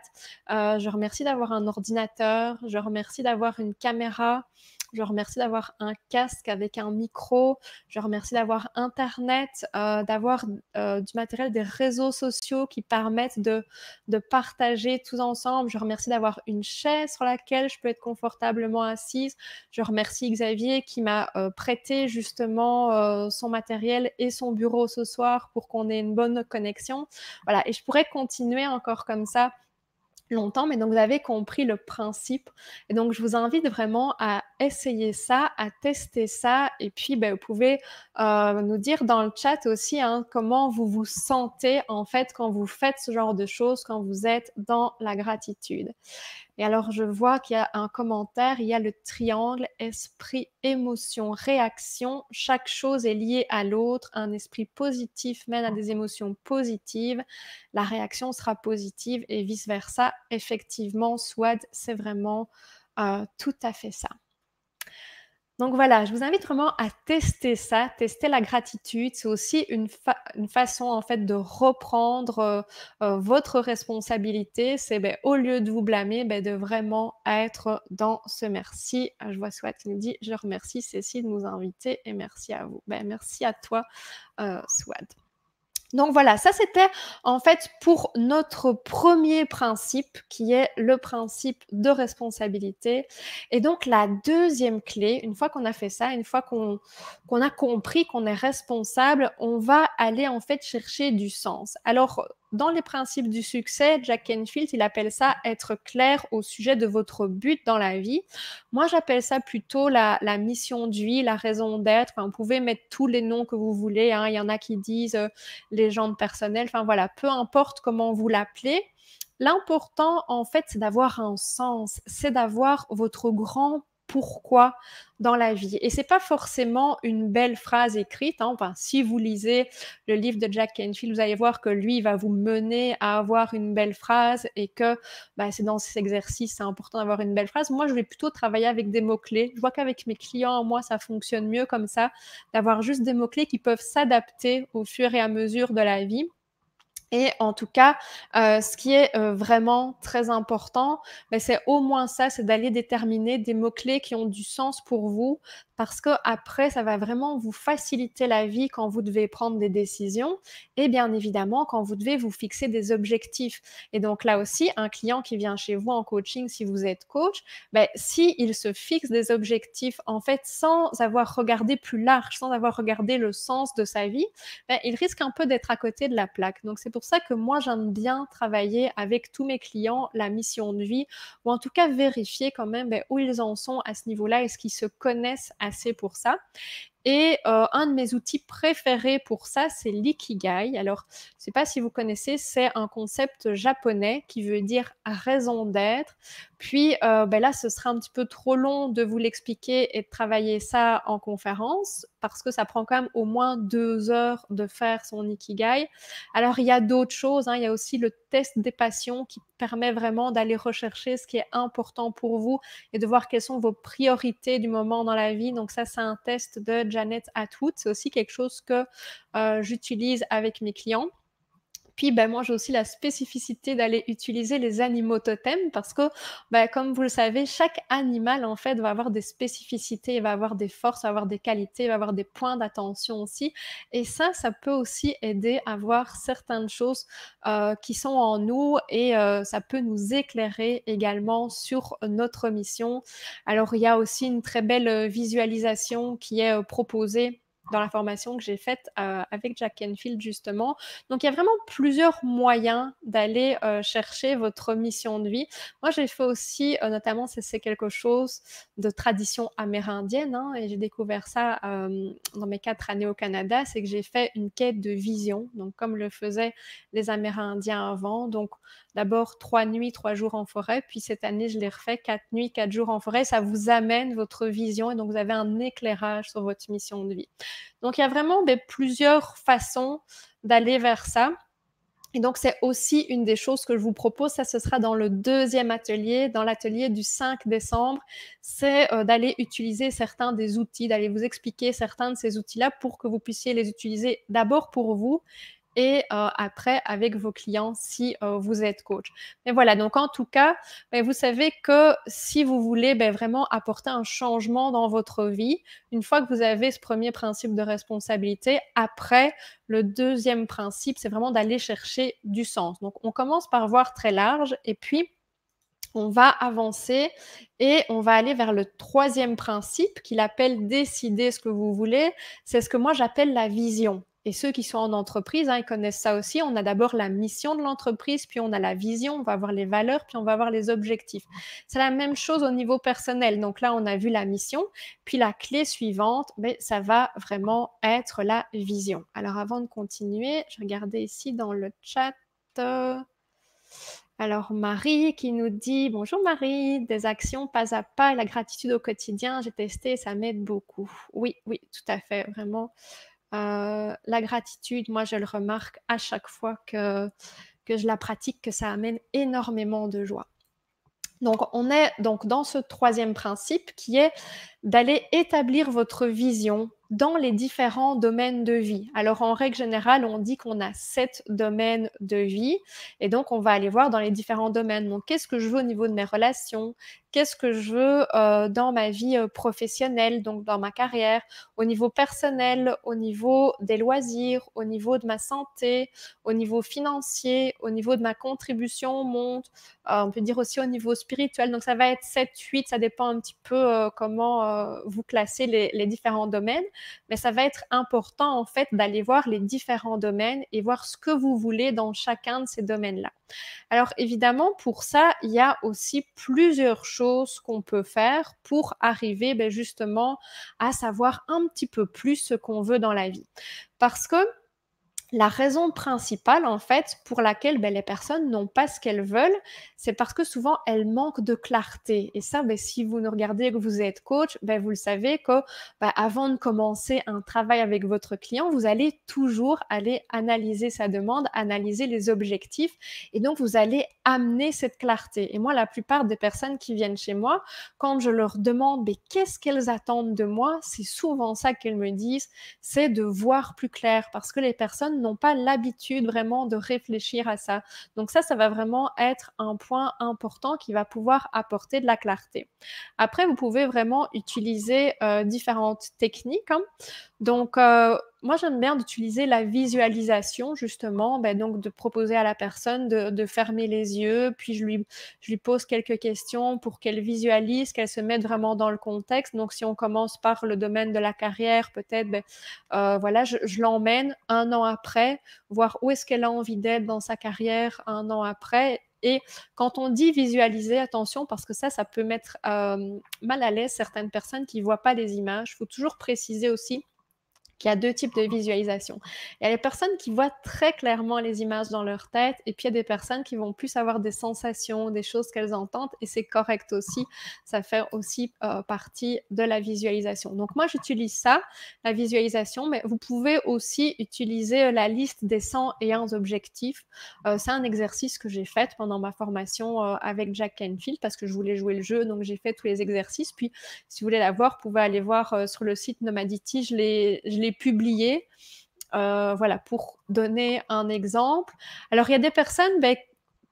je remercie d'avoir un ordinateur. Je remercie d'avoir une caméra. Je remercie d'avoir un casque avec un micro. Je remercie d'avoir Internet, euh, d'avoir euh, du matériel, des réseaux sociaux qui permettent de, partager tous ensemble. Je remercie d'avoir une chaise sur laquelle je peux être confortablement assise. Je remercie Xavier qui m'a euh, prêté justement son matériel et son bureau ce soir pour qu'on ait une bonne connexion. Voilà, et je pourrais continuer encore comme ça longtemps, mais donc vous avez compris le principe. Et donc je vous invite vraiment à essayer ça, à tester ça, et puis ben, vous pouvez euh, nous dire dans le chat aussi hein, comment vous vous sentez en fait quand vous faites ce genre de choses, quand vous êtes dans la gratitude. Et alors, je vois qu'il y a un commentaire, il y a le triangle esprit, émotion, réaction. Chaque chose est liée à l'autre. Un esprit positif mène à des émotions positives. La réaction sera positive et vice-versa. Effectivement, Swad, c'est vraiment euh, tout à fait ça. Donc voilà, je vous invite vraiment à tester ça, tester la gratitude. C'est aussi une, façon en fait de reprendre euh, euh, votre responsabilité. C'est ben, au lieu de vous blâmer, ben, de vraiment être dans ce merci. Je vois Swat qui nous dit, je remercie Cécile de nous inviter et merci à vous. Ben, merci à toi, euh, Swad. Donc voilà, ça c'était en fait pour notre premier principe qui est le principe de responsabilité. Et donc la deuxième clé, une fois qu'on a fait ça, une fois qu'on a compris qu'on est responsable, on va aller en fait chercher du sens. Alors dans les principes du succès, Jack Enfield, il appelle ça être clair au sujet de votre but dans la vie. Moi, j'appelle ça plutôt la, mission de la raison d'être. vous pouvez mettre tous les noms que vous voulez. Hein. Il y en a qui disent euh, légende les Enfin, voilà, peu importe comment vous l'appelez. L'important, en fait, c'est d'avoir un sens, c'est d'avoir votre grand pourquoi dans la vie. Et c'est pas forcément une belle phrase écrite. Hein. Enfin, si vous lisez le livre de Jack Canfield, vous allez voir que lui va vous mener à avoir une belle phrase et que bah, c'est dans cet exercice, c'est important d'avoir une belle phrase. Moi, je vais plutôt travailler avec des mots-clés. Je vois qu'avec mes clients, moi, ça fonctionne mieux comme ça, d'avoir juste des mots-clés qui peuvent s'adapter au fur et à mesure de la vie. Et en tout cas, euh, ce qui est euh, vraiment très important, ben, c'est au moins ça, c'est d'aller déterminer des mots-clés qui ont du sens pour vous, parce qu'après, ça va vraiment vous faciliter la vie quand vous devez prendre des décisions et bien évidemment quand vous devez vous fixer des objectifs. Et donc là aussi, un client qui vient chez vous en coaching, si vous êtes coach, ben, si il se fixe des objectifs en fait sans avoir regardé plus large, sans avoir regardé le sens de sa vie, ben, il risque un peu d'être à côté de la plaque. Donc c'est pour ça que moi j'aime bien travailler avec tous mes clients la mission de vie ou en tout cas vérifier quand même ben, où ils en sont à ce niveau-là est ce qu'ils se connaissent assez pour ça. Et euh, un de mes outils préférés pour ça, c'est l'ikigai. Alors, je ne sais pas si vous connaissez, c'est un concept japonais qui veut dire raison d'être. Puis euh, ben là, ce sera un petit peu trop long de vous l'expliquer et de travailler ça en conférence parce que ça prend quand même au moins deux heures de faire son ikigai. Alors, il y a d'autres choses. Hein. Il y a aussi le test des passions qui permet vraiment d'aller rechercher ce qui est important pour vous et de voir quelles sont vos priorités du moment dans la vie. Donc ça, c'est un test de à Atwood. C'est aussi quelque chose que euh, j'utilise avec mes clients. Puis ben, moi, j'ai aussi la spécificité d'aller utiliser les animaux totems parce que, ben, comme vous le savez, chaque animal, en fait, va avoir des spécificités, va avoir des forces, va avoir des qualités, va avoir des points d'attention aussi. Et ça, ça peut aussi aider à voir certaines choses euh, qui sont en nous et euh, ça peut nous éclairer également sur notre mission. Alors, il y a aussi une très belle euh, visualisation qui est proposée dans la formation que j'ai faite euh, avec Jack Enfield justement. Donc il y a vraiment plusieurs moyens d'aller euh, chercher votre mission de vie. Moi j'ai fait aussi euh, notamment c'est quelque chose de tradition amérindienne hein, et j'ai découvert ça dans mes quatre années au Canada, c'est que j'ai fait une quête de vision, donc comme le faisaient les Amérindiens avant. Donc d'abord trois nuits, trois jours en forêt, puis cette année je l'ai refait quatre nuits, quatre jours en forêt. Ça vous amène votre vision et donc vous avez un éclairage sur votre mission de vie. Donc, il y a vraiment plusieurs façons d'aller vers ça. Et donc, c'est aussi une des choses que je vous propose. Ça, ce sera dans le deuxième atelier, dans l'atelier du 5 décembre. C'est euh, d'aller utiliser certains des outils, d'aller vous expliquer certains de ces outils-là pour que vous puissiez les utiliser d'abord pour vous et euh, après avec vos clients si euh, vous êtes coach. Mais voilà, donc en tout cas, ben, vous savez que si vous voulez ben, vraiment apporter un changement dans votre vie, une fois que vous avez ce premier principe de responsabilité, après, le deuxième principe, c'est vraiment d'aller chercher du sens. Donc on commence par voir très large et puis on va avancer et on va aller vers le troisième principe qu'il appelle décider ce que vous voulez. C'est ce que moi j'appelle la vision. Et ceux qui sont en entreprise, hein, ils connaissent ça aussi. On a d'abord la mission de l'entreprise, puis on a la vision, on va avoir les valeurs, puis on va avoir les objectifs. C'est la même chose au niveau personnel. Donc là, on a vu la mission. Puis la clé suivante, mais ben, ça va vraiment être la vision. Alors avant de continuer, je regardais ici dans le chat. Alors Marie qui nous dit bonjour Marie, des actions pas à pas et la gratitude au quotidien, j'ai testé, ça m'aide beaucoup. Oui, oui, tout à fait, vraiment. Euh, la gratitude, moi, je le remarque à chaque fois que, que je la pratique, que ça amène énormément de joie. Donc, on est donc dans ce troisième principe qui est d'aller établir votre vision dans les différents domaines de vie. Alors, en règle générale, on dit qu'on a sept domaines de vie et donc on va aller voir dans les différents domaines. Donc, qu'est-ce que je veux au niveau de mes relations qu'est-ce que je veux euh, dans ma vie euh, professionnelle, donc dans ma carrière, au niveau personnel, au niveau des loisirs, au niveau de ma santé, au niveau financier, au niveau de ma contribution au monde, euh, on peut dire aussi au niveau spirituel. Donc ça va être 7, 8, ça dépend un petit peu comment vous classez les différents domaines, mais ça va être important en fait d'aller voir les différents domaines et voir ce que vous voulez dans chacun de ces domaines-là. Alors évidemment, pour ça, il y a aussi plusieurs choses qu'on peut faire pour arriver ben, justement à savoir un petit peu plus ce qu'on veut dans la vie. Parce que la raison principale, en fait, pour laquelle ben, les personnes n'ont pas ce qu'elles veulent, c'est parce que souvent, elles manquent de clarté. Et ça, ben, si vous nous regardez que vous êtes coach, ben, vous le savez que ben, avant de commencer un travail avec votre client, vous allez toujours aller analyser sa demande, analyser les objectifs. Et donc, vous allez amener cette clarté. Et moi, la plupart des personnes qui viennent chez moi, quand je leur demande qu'est-ce qu'elles attendent de moi, c'est souvent ça qu'elles me disent, c'est de voir plus clair. Parce que les personnes n'ont pas l'habitude vraiment de réfléchir à ça. Donc ça, ça va vraiment être un point important qui va pouvoir apporter de la clarté. Après, vous pouvez vraiment utiliser euh, différentes techniques. Hein. Donc, euh, moi, j'aime bien d'utiliser la visualisation, justement, ben, donc de proposer à la personne de, fermer les yeux, puis je lui, je lui pose quelques questions pour qu'elle visualise, qu'elle se mette vraiment dans le contexte. Donc, si on commence par le domaine de la carrière, peut-être, ben, euh, voilà, je, l'emmène un an après, voir où est-ce qu'elle a envie d'être dans sa carrière un an après, et quand on dit visualiser, attention, parce que ça, ça peut mettre euh, mal à l'aise certaines personnes qui ne voient pas les images. Il faut toujours préciser aussi qu'il y a deux types de visualisation. Il y a les personnes qui voient très clairement les images dans leur tête, et puis il y a des personnes qui vont plus avoir des sensations, des choses qu'elles entendent, et c'est correct aussi. Ça fait aussi euh, partie de la visualisation. Donc moi, j'utilise ça, la visualisation, mais vous pouvez aussi utiliser euh, la liste des 100 et objectifs. Euh, c'est un exercice que j'ai fait pendant ma formation avec Jack Canfield, parce que je voulais jouer le jeu, donc j'ai fait tous les exercices. Puis, si vous voulez la voir, vous pouvez aller voir sur le site Nomadity, je l'ai publié. Euh, voilà, pour donner un exemple. Alors, il y a des personnes, ben,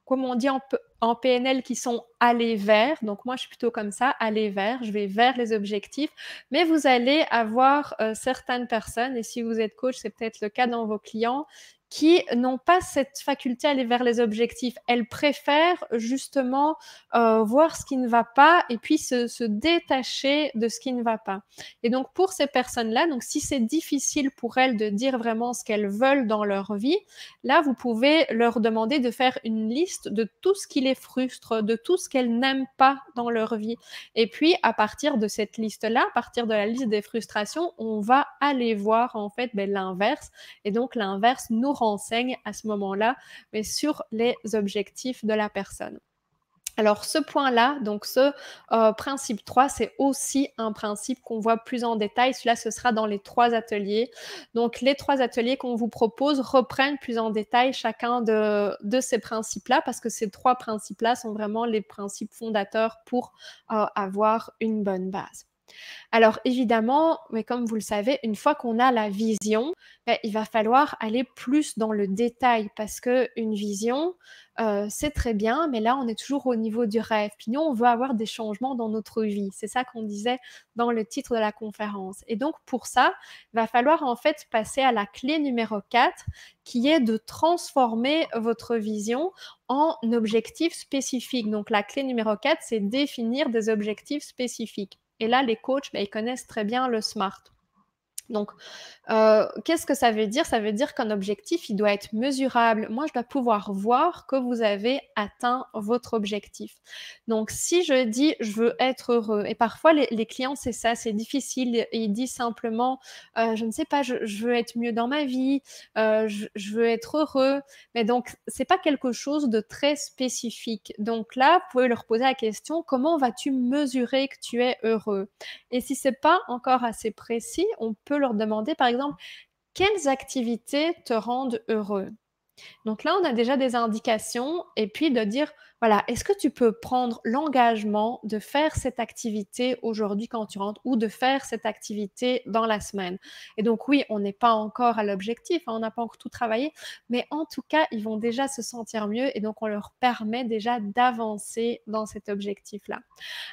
comme on dit en, en, PNL, qui sont allées vers. Donc, moi, je suis plutôt comme ça, aller vers. Je vais vers les objectifs. Mais vous allez avoir euh, certaines personnes, et si vous êtes coach, c'est peut-être le cas dans vos clients, qui n'ont pas cette faculté à aller vers les objectifs. Elles préfèrent justement euh, voir ce qui ne va pas et puis se, détacher de ce qui ne va pas. Et donc pour ces personnes-là, donc si c'est difficile pour elles de dire vraiment ce qu'elles veulent dans leur vie, là vous pouvez leur demander de faire une liste de tout ce qui les frustre, de tout ce qu'elles n'aiment pas dans leur vie. Et puis à partir de cette liste-là, à partir de la liste des frustrations, on va aller voir en fait ben, l'inverse. Et donc l'inverse nous rend enseigne à ce moment-là, mais sur les objectifs de la personne. Alors ce point-là, donc ce euh, principe 3, c'est aussi un principe qu'on voit plus en détail. Cela là ce sera dans les trois ateliers. Donc les trois ateliers qu'on vous propose reprennent plus en détail chacun de, ces principes-là, parce que ces trois principes-là sont vraiment les principes fondateurs pour euh, avoir une bonne base. Alors évidemment, mais comme vous le savez, une fois qu'on a la vision, ben, il va falloir aller plus dans le détail parce que une vision, euh, c'est très bien, mais là on est toujours au niveau du rêve. Puis nous, on veut avoir des changements dans notre vie. C'est ça qu'on disait dans le titre de la conférence. Et donc pour ça, il va falloir en fait passer à la clé numéro 4 qui est de transformer votre vision en objectifs spécifiques. Donc la clé numéro 4, c'est définir des objectifs spécifiques. Et là, les coachs, ben, ils connaissent très bien le SMART. Donc, euh, qu'est-ce que ça veut dire Ça veut dire qu'un objectif, il doit être mesurable. Moi, je dois pouvoir voir que vous avez atteint votre objectif. Donc, si je dis je veux être heureux, et parfois les, clients, c'est ça, c'est difficile. Ils disent simplement, euh, je ne sais pas, je, veux être mieux dans ma vie, euh, je, je, veux être heureux. Mais donc, c'est pas quelque chose de très spécifique. Donc là, vous pouvez leur poser la question comment vas-tu mesurer que tu es heureux Et si c'est pas encore assez précis, on peut leur demander, par exemple, quelles activités te rendent heureux. Donc là, on a déjà des indications et puis de dire, voilà, est-ce que tu peux prendre l'engagement de faire cette activité aujourd'hui quand tu rentres ou de faire cette activité dans la semaine Et donc oui, on n'est pas encore à l'objectif, hein, on n'a pas encore tout travaillé, mais en tout cas, ils vont déjà se sentir mieux et donc on leur permet déjà d'avancer dans cet objectif-là.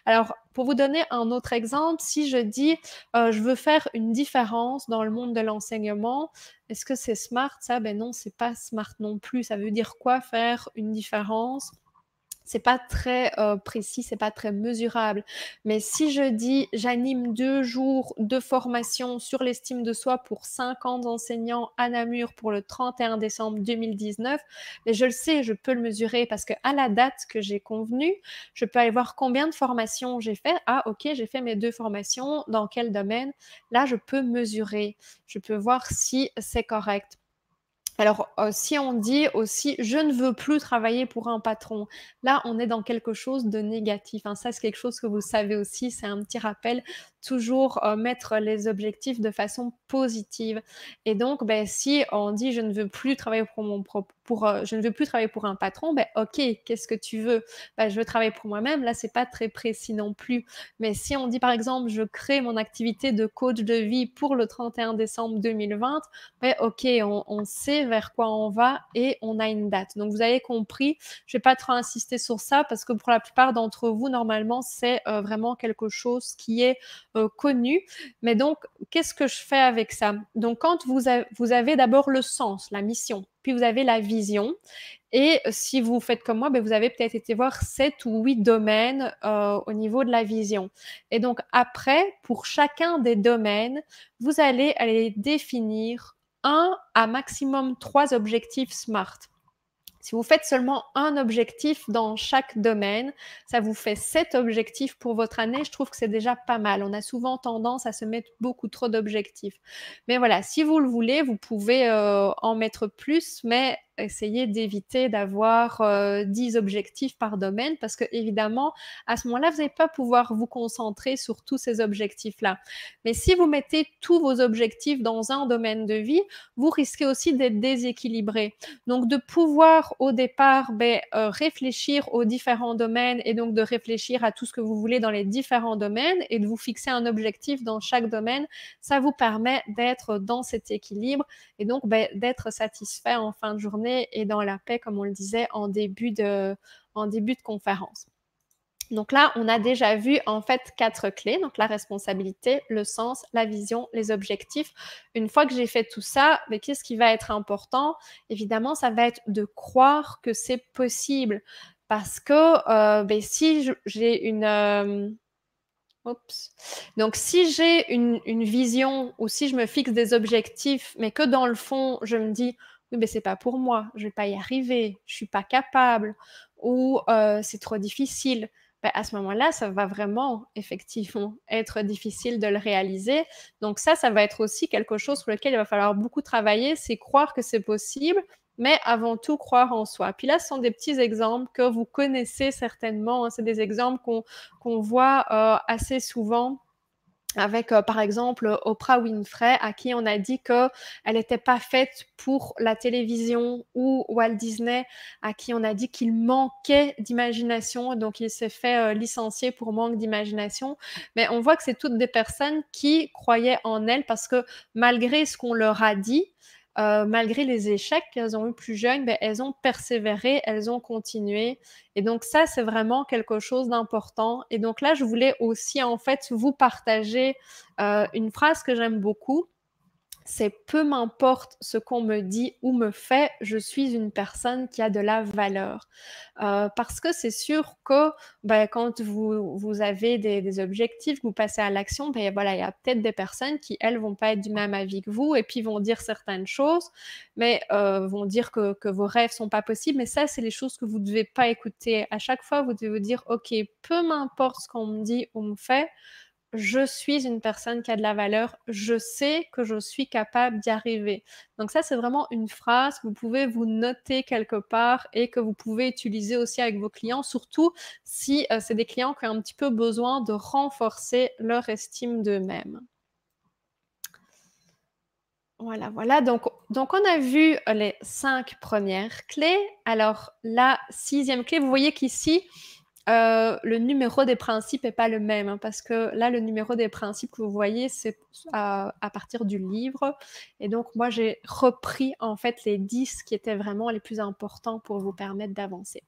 Alors, pour vous donner un autre exemple, si je dis euh, je veux faire une différence dans le monde de l'enseignement, est-ce que c'est smart ça Ben non, c'est pas smart non plus. Ça veut dire quoi faire une différence c'est pas très précis, euh, précis, c'est pas très mesurable. Mais si je dis j'anime deux jours de formation sur l'estime de soi pour 50 enseignants à Namur pour le 31 décembre 2019, mais je le sais, je peux le mesurer parce que à la date que j'ai convenue, je peux aller voir combien de formations j'ai fait. Ah ok, j'ai fait mes deux formations, dans quel domaine Là, je peux mesurer, je peux voir si c'est correct. Alors, euh, si on dit aussi je ne veux plus travailler pour un patron, là, on est dans quelque chose de négatif. Hein. Ça, c'est quelque chose que vous savez aussi, c'est un petit rappel toujours euh, mettre les objectifs de façon positive. Et donc, ben, si on dit je ne veux plus travailler pour mon propre, pour, euh, je ne veux plus travailler pour un patron, ben ok, qu'est-ce que tu veux ben, Je veux travailler pour moi-même. Là, c'est pas très précis non plus. Mais si on dit par exemple je crée mon activité de coach de vie pour le 31 décembre 2020, ben ok, on, sait vers quoi on va et on a une date. Donc vous avez compris. Je vais pas trop insister sur ça parce que pour la plupart d'entre vous, normalement, c'est euh, vraiment quelque chose qui est euh, connu. Mais donc, qu'est-ce que je fais avec ça Donc, quand vous, avez d'abord le sens, la mission, puis vous avez la vision. Et si vous faites comme moi, ben, vous avez peut-être été voir sept ou huit domaines euh, au niveau de la vision. Et donc après, pour chacun des domaines, vous allez aller définir un à maximum trois objectifs SMART. Si vous faites seulement un objectif dans chaque domaine, ça vous fait sept objectifs pour votre année. Je trouve que c'est déjà pas mal. On a souvent tendance à se mettre beaucoup trop d'objectifs. Mais voilà, si vous le voulez, vous pouvez euh, en mettre plus, mais essayer d'éviter d'avoir 10 euh, objectifs par domaine parce que évidemment, à ce moment-là, vous n'allez pas pouvoir vous concentrer sur tous ces objectifs-là. Mais si vous mettez tous vos objectifs dans un domaine de vie, vous risquez aussi d'être déséquilibré. Donc de pouvoir au départ ben, euh, réfléchir aux différents domaines et donc de réfléchir à tout ce que vous voulez dans les différents domaines et de vous fixer un objectif dans chaque domaine, ça vous permet d'être dans cet équilibre et donc ben, d'être satisfait en fin de journée et dans la paix, comme on le disait en début de, en début de conférence. Donc là, on a déjà vu en fait quatre clés, donc la responsabilité, le sens, la vision, les objectifs. Une fois que j'ai fait tout ça, mais qu'est-ce qui va être important Évidemment, ça va être de croire que c'est possible. Parce que euh, ben, euh, si j'ai une... Donc, si j'ai une, vision ou si je me fixe des objectifs, mais que dans le fond, je me dis, oui, mais c'est pas pour moi, je vais pas y arriver, je suis pas capable, ou euh, c'est trop difficile. Ben, à ce moment-là, ça va vraiment, effectivement, [laughs] être difficile de le réaliser. Donc ça, ça va être aussi quelque chose sur lequel il va falloir beaucoup travailler, c'est croire que c'est possible, mais avant tout croire en soi. Puis là, ce sont des petits exemples que vous connaissez certainement, hein. c'est des exemples qu'on voit euh, assez souvent avec euh, par exemple Oprah Winfrey à qui on a dit qu'elle n'était pas faite pour la télévision ou Walt Disney à qui on a dit qu'il manquait d'imagination donc il s'est fait euh, licencier pour manque d'imagination mais on voit que c'est toutes des personnes qui croyaient en elle parce que malgré ce qu'on leur a dit euh, malgré les échecs qu'elles ont eu plus jeunes, ben, elles ont persévéré, elles ont continué. Et donc ça, c'est vraiment quelque chose d'important. Et donc là, je voulais aussi en fait vous partager euh, une phrase que j'aime beaucoup c'est peu m'importe ce qu'on me dit ou me fait, je suis une personne qui a de la valeur. Euh, parce que c'est sûr que ben, quand vous, avez des, objectifs, vous passez à l'action, ben, voilà, il y a peut-être des personnes qui, elles, vont pas être du même avis que vous et puis vont dire certaines choses, mais euh, vont dire que, que, vos rêves sont pas possibles. Mais ça, c'est les choses que vous ne devez pas écouter. À chaque fois, vous devez vous dire, OK, peu m'importe ce qu'on me dit ou me fait, je suis une personne qui a de la valeur, je sais que je suis capable d'y arriver. Donc ça, c'est vraiment une phrase que vous pouvez vous noter quelque part et que vous pouvez utiliser aussi avec vos clients, surtout si euh, c'est des clients qui ont un petit peu besoin de renforcer leur estime d'eux-mêmes. Voilà, voilà. Donc, donc, on a vu euh, les cinq premières clés. Alors, la sixième clé, vous voyez qu'ici, euh, le numéro des principes est pas le même, hein, parce que là, le numéro des principes que vous voyez, c'est à, partir du livre. Et donc, moi, j'ai repris en fait les 10 qui étaient vraiment les plus importants pour vous permettre d'avancer.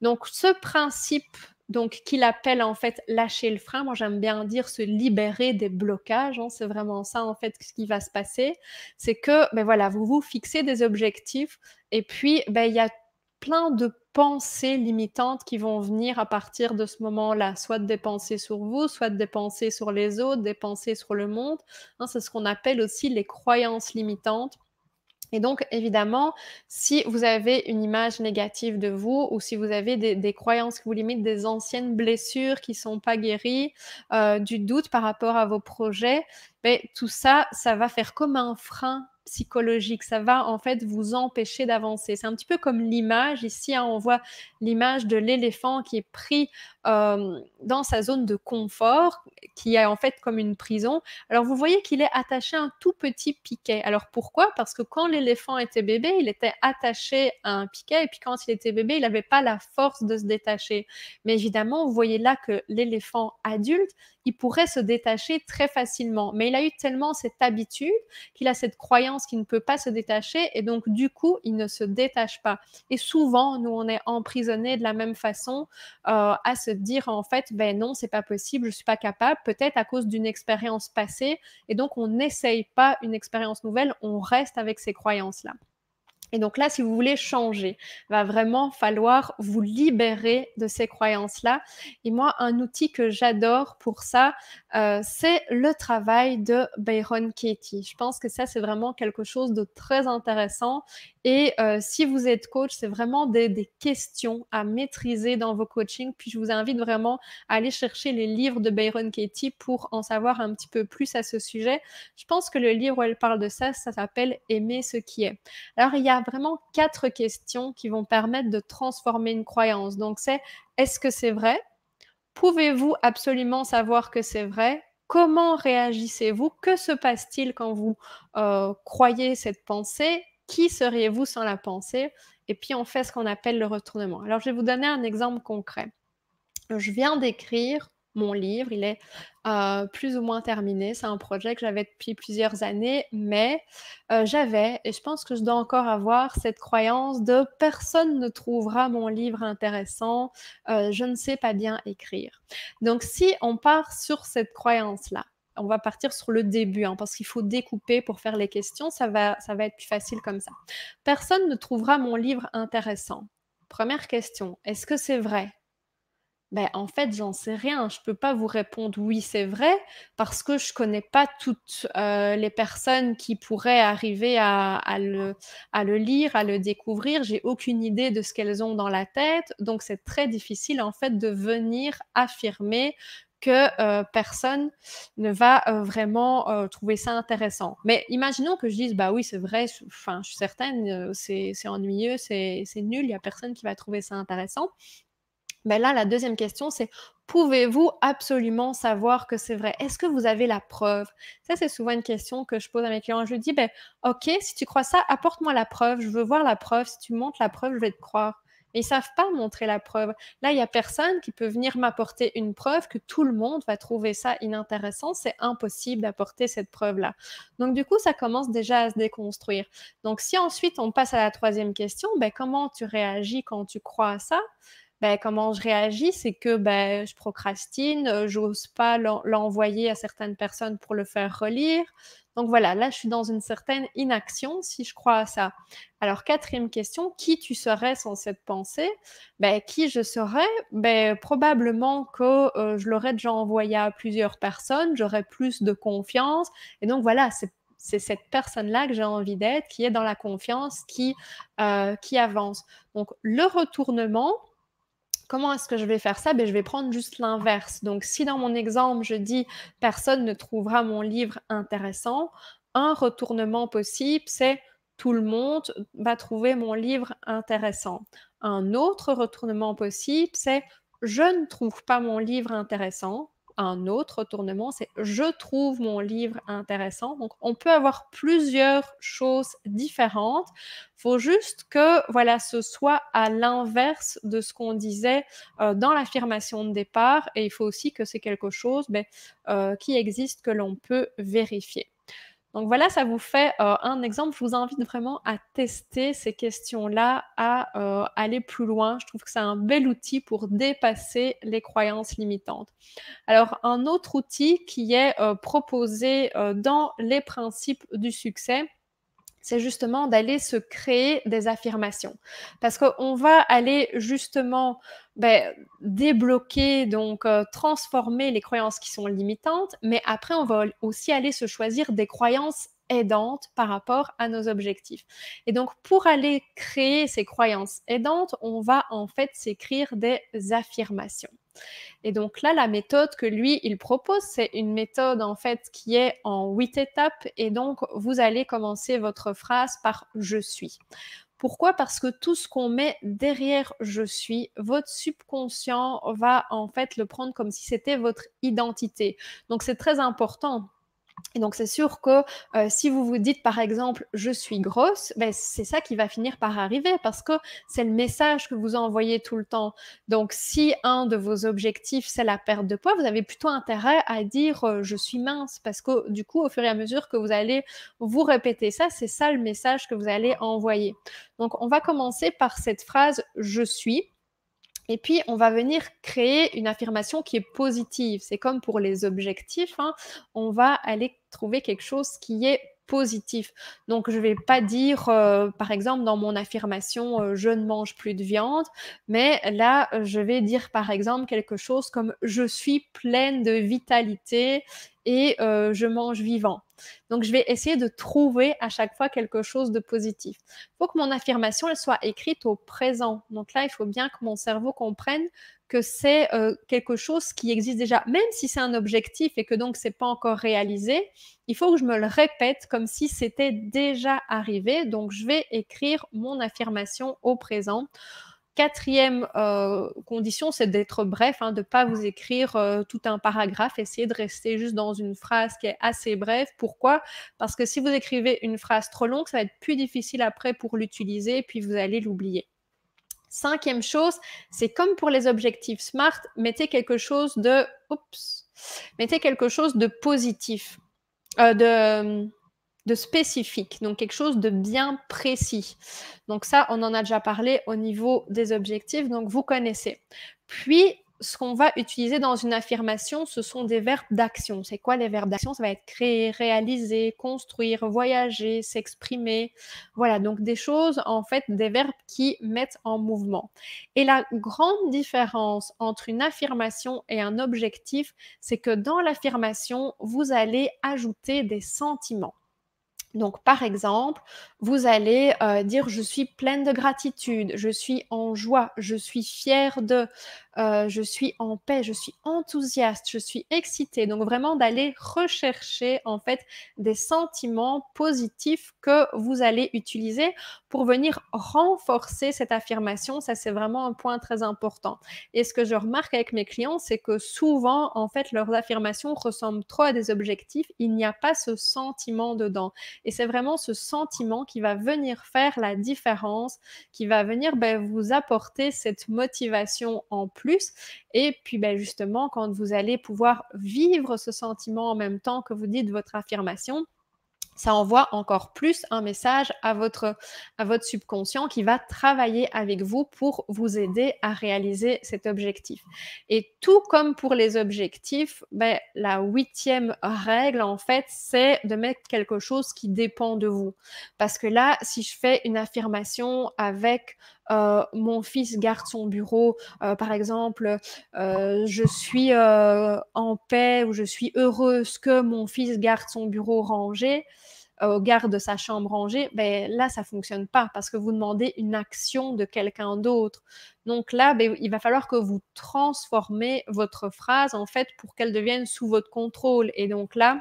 Donc, ce principe donc qu'il appelle en fait lâcher le frein. Moi, j'aime bien dire se libérer des blocages. Hein, c'est vraiment ça en fait ce qui va se passer, c'est que ben voilà, vous vous fixez des objectifs et puis ben il y a plein de pensées limitantes qui vont venir à partir de ce moment-là, soit des pensées sur vous, soit des pensées sur les autres, des pensées sur le monde. Hein, c'est ce qu'on appelle aussi les croyances limitantes. Et donc, évidemment, si vous avez une image négative de vous ou si vous avez des, croyances qui vous limitent, des anciennes blessures qui ne sont pas guéries, euh, du doute par rapport à vos projets, mais ben, tout ça, ça va faire comme un frein psychologique, ça va en fait vous empêcher d'avancer. C'est un petit peu comme l'image, ici hein, on voit l'image de l'éléphant qui est pris euh, dans sa zone de confort, qui est en fait comme une prison. Alors vous voyez qu'il est attaché à un tout petit piquet. Alors pourquoi Parce que quand l'éléphant était bébé, il était attaché à un piquet, et puis quand il était bébé, il n'avait pas la force de se détacher. Mais évidemment, vous voyez là que l'éléphant adulte, il pourrait se détacher très facilement. Mais il a eu tellement cette habitude qu'il a cette croyance qu'il ne peut pas se détacher et donc du coup, il ne se détache pas. Et souvent, nous, on est emprisonnés de la même façon euh, à ce dire en fait, ben non, c'est pas possible, je suis pas capable, peut-être à cause d'une expérience passée. Et donc, on n'essaye pas une expérience nouvelle, on reste avec ces croyances-là. Et donc là, si vous voulez changer, va vraiment falloir vous libérer de ces croyances-là. Et moi, un outil que j'adore pour ça, euh, c'est le travail de Bayron Katie. Je pense que ça, c'est vraiment quelque chose de très intéressant et euh, si vous êtes coach, c'est vraiment des, questions à maîtriser dans vos coachings. Puis je vous invite vraiment à aller chercher les livres de Byron Katie pour en savoir un petit peu plus à ce sujet. Je pense que le livre où elle parle de ça, ça s'appelle Aimer ce qui est. Alors il y a vraiment quatre questions qui vont permettre de transformer une croyance. Donc c'est est-ce que c'est vrai Pouvez-vous absolument savoir que c'est vrai Comment réagissez-vous Que se passe-t-il quand vous euh, croyez cette pensée qui seriez-vous sans la pensée Et puis on fait ce qu'on appelle le retournement. Alors je vais vous donner un exemple concret. Je viens d'écrire mon livre, il est euh, plus ou moins terminé. C'est un projet que j'avais depuis plusieurs années, mais euh, j'avais, et je pense que je dois encore avoir cette croyance de personne ne trouvera mon livre intéressant, euh, je ne sais pas bien écrire. Donc si on part sur cette croyance-là, on va partir sur le début, hein, parce qu'il faut découper pour faire les questions, ça va, ça va être plus facile comme ça. Personne ne trouvera mon livre intéressant. Première question, est-ce que c'est vrai ben, en fait, j'en sais rien. Je ne peux pas vous répondre oui, c'est vrai, parce que je ne connais pas toutes euh, les personnes qui pourraient arriver à, le, à le lire, à le découvrir. J'ai aucune idée de ce qu'elles ont dans la tête. Donc, c'est très difficile, en fait, de venir affirmer que euh, personne ne va euh, vraiment euh, trouver ça intéressant. Mais imaginons que je dise, bah oui, c'est vrai, enfin, je suis certaine, c'est ennuyeux, c'est nul, il n'y a personne qui va trouver ça intéressant. Mais là, la deuxième question, c'est pouvez-vous absolument savoir que c'est vrai Est-ce que vous avez la preuve Ça, c'est souvent une question que je pose à mes clients. Je dis, ben, ok, si tu crois ça, apporte-moi la preuve. Je veux voir la preuve. Si tu montres la preuve, je vais te croire. Ils ils savent pas montrer la preuve. Là, il y a personne qui peut venir m'apporter une preuve que tout le monde va trouver ça inintéressant. C'est impossible d'apporter cette preuve-là. Donc, du coup, ça commence déjà à se déconstruire. Donc, si ensuite on passe à la troisième question, ben, comment tu réagis quand tu crois à ça ben, comment je réagis, c'est que ben, je procrastine, n'ose euh, pas l'envoyer à certaines personnes pour le faire relire. Donc voilà, là, je suis dans une certaine inaction si je crois à ça. Alors, quatrième question, qui tu serais sans cette pensée ben, Qui je serais ben, Probablement que euh, je l'aurais déjà envoyé à plusieurs personnes, j'aurais plus de confiance. Et donc voilà, c'est cette personne-là que j'ai envie d'être, qui est dans la confiance, qui euh, avance. Donc le retournement, Comment est-ce que je vais faire ça ben, Je vais prendre juste l'inverse. Donc, si dans mon exemple, je dis personne ne trouvera mon livre intéressant, un retournement possible, c'est tout le monde va trouver mon livre intéressant. Un autre retournement possible, c'est je ne trouve pas mon livre intéressant, un autre tournement, c'est je trouve mon livre intéressant. Donc, on peut avoir plusieurs choses différentes. Faut juste que, voilà, ce soit à l'inverse de ce qu'on disait euh, dans l'affirmation de départ. Et il faut aussi que c'est quelque chose ben, euh, qui existe, que l'on peut vérifier. Donc voilà, ça vous fait euh, un exemple. Je vous invite vraiment à tester ces questions-là, à euh, aller plus loin. Je trouve que c'est un bel outil pour dépasser les croyances limitantes. Alors un autre outil qui est euh, proposé dans les principes du succès, c'est justement d'aller se créer des affirmations. Parce qu'on va aller justement ben, débloquer, donc euh, transformer les croyances qui sont limitantes, mais après, on va aussi aller se choisir des croyances aidantes par rapport à nos objectifs. Et donc, pour aller créer ces croyances aidantes, on va en fait s'écrire des affirmations. Et donc là, la méthode que lui, il propose, c'est une méthode en fait qui est en huit étapes. Et donc, vous allez commencer votre phrase par je suis. Pourquoi Parce que tout ce qu'on met derrière je suis, votre subconscient va en fait le prendre comme si c'était votre identité. Donc c'est très important et donc c'est sûr que euh, si vous vous dites par exemple je suis grosse, ben, c'est ça qui va finir par arriver parce que c'est le message que vous envoyez tout le temps. Donc si un de vos objectifs c'est la perte de poids, vous avez plutôt intérêt à dire euh, je suis mince parce que du coup au fur et à mesure que vous allez vous répéter ça, c'est ça le message que vous allez envoyer. Donc on va commencer par cette phrase je suis et puis, on va venir créer une affirmation qui est positive. C'est comme pour les objectifs, hein. on va aller trouver quelque chose qui est positif. Donc, je ne vais pas dire, euh, par exemple, dans mon affirmation, euh, je ne mange plus de viande, mais là, je vais dire, par exemple, quelque chose comme, je suis pleine de vitalité et euh, je mange vivant. Donc, je vais essayer de trouver à chaque fois quelque chose de positif. Il faut que mon affirmation, elle soit écrite au présent. Donc là, il faut bien que mon cerveau comprenne que c'est euh, quelque chose qui existe déjà, même si c'est un objectif et que donc c'est pas encore réalisé, il faut que je me le répète comme si c'était déjà arrivé. Donc je vais écrire mon affirmation au présent. Quatrième euh, condition, c'est d'être bref, hein, de ne pas vous écrire euh, tout un paragraphe, essayer de rester juste dans une phrase qui est assez brève. Pourquoi Parce que si vous écrivez une phrase trop longue, ça va être plus difficile après pour l'utiliser, puis vous allez l'oublier. Cinquième chose, c'est comme pour les objectifs SMART, mettez quelque chose de, oups, mettez quelque chose de positif, euh, de, de spécifique, donc quelque chose de bien précis. Donc ça, on en a déjà parlé au niveau des objectifs, donc vous connaissez. Puis, ce qu'on va utiliser dans une affirmation, ce sont des verbes d'action. C'est quoi les verbes d'action Ça va être créer, réaliser, construire, voyager, s'exprimer. Voilà, donc des choses, en fait, des verbes qui mettent en mouvement. Et la grande différence entre une affirmation et un objectif, c'est que dans l'affirmation, vous allez ajouter des sentiments. Donc, par exemple, vous allez euh, dire je suis pleine de gratitude, je suis en joie, je suis fière de, euh, je suis en paix, je suis enthousiaste, je suis excitée. Donc vraiment d'aller rechercher en fait des sentiments positifs que vous allez utiliser pour venir renforcer cette affirmation. Ça, c'est vraiment un point très important. Et ce que je remarque avec mes clients, c'est que souvent, en fait, leurs affirmations ressemblent trop à des objectifs. Il n'y a pas ce sentiment dedans. Et c'est vraiment ce sentiment qui va venir faire la différence, qui va venir ben, vous apporter cette motivation en plus et puis, ben, justement, quand vous allez pouvoir vivre ce sentiment en même temps que vous dites votre affirmation, ça envoie encore plus un message à votre, à votre subconscient qui va travailler avec vous pour vous aider à réaliser cet objectif. Et tout comme pour les objectifs, ben, la huitième règle, en fait, c'est de mettre quelque chose qui dépend de vous. Parce que là, si je fais une affirmation avec euh, mon fils garde son bureau, euh, par exemple, euh, je suis en paix ou je suis heureuse que mon fils garde son bureau rangé, garde sa chambre rangée, ben là, ça fonctionne pas parce que vous demandez une action de quelqu'un d'autre. Donc là, ben, il va falloir que vous transformez votre phrase en fait pour qu'elle devienne sous votre contrôle. Et donc là,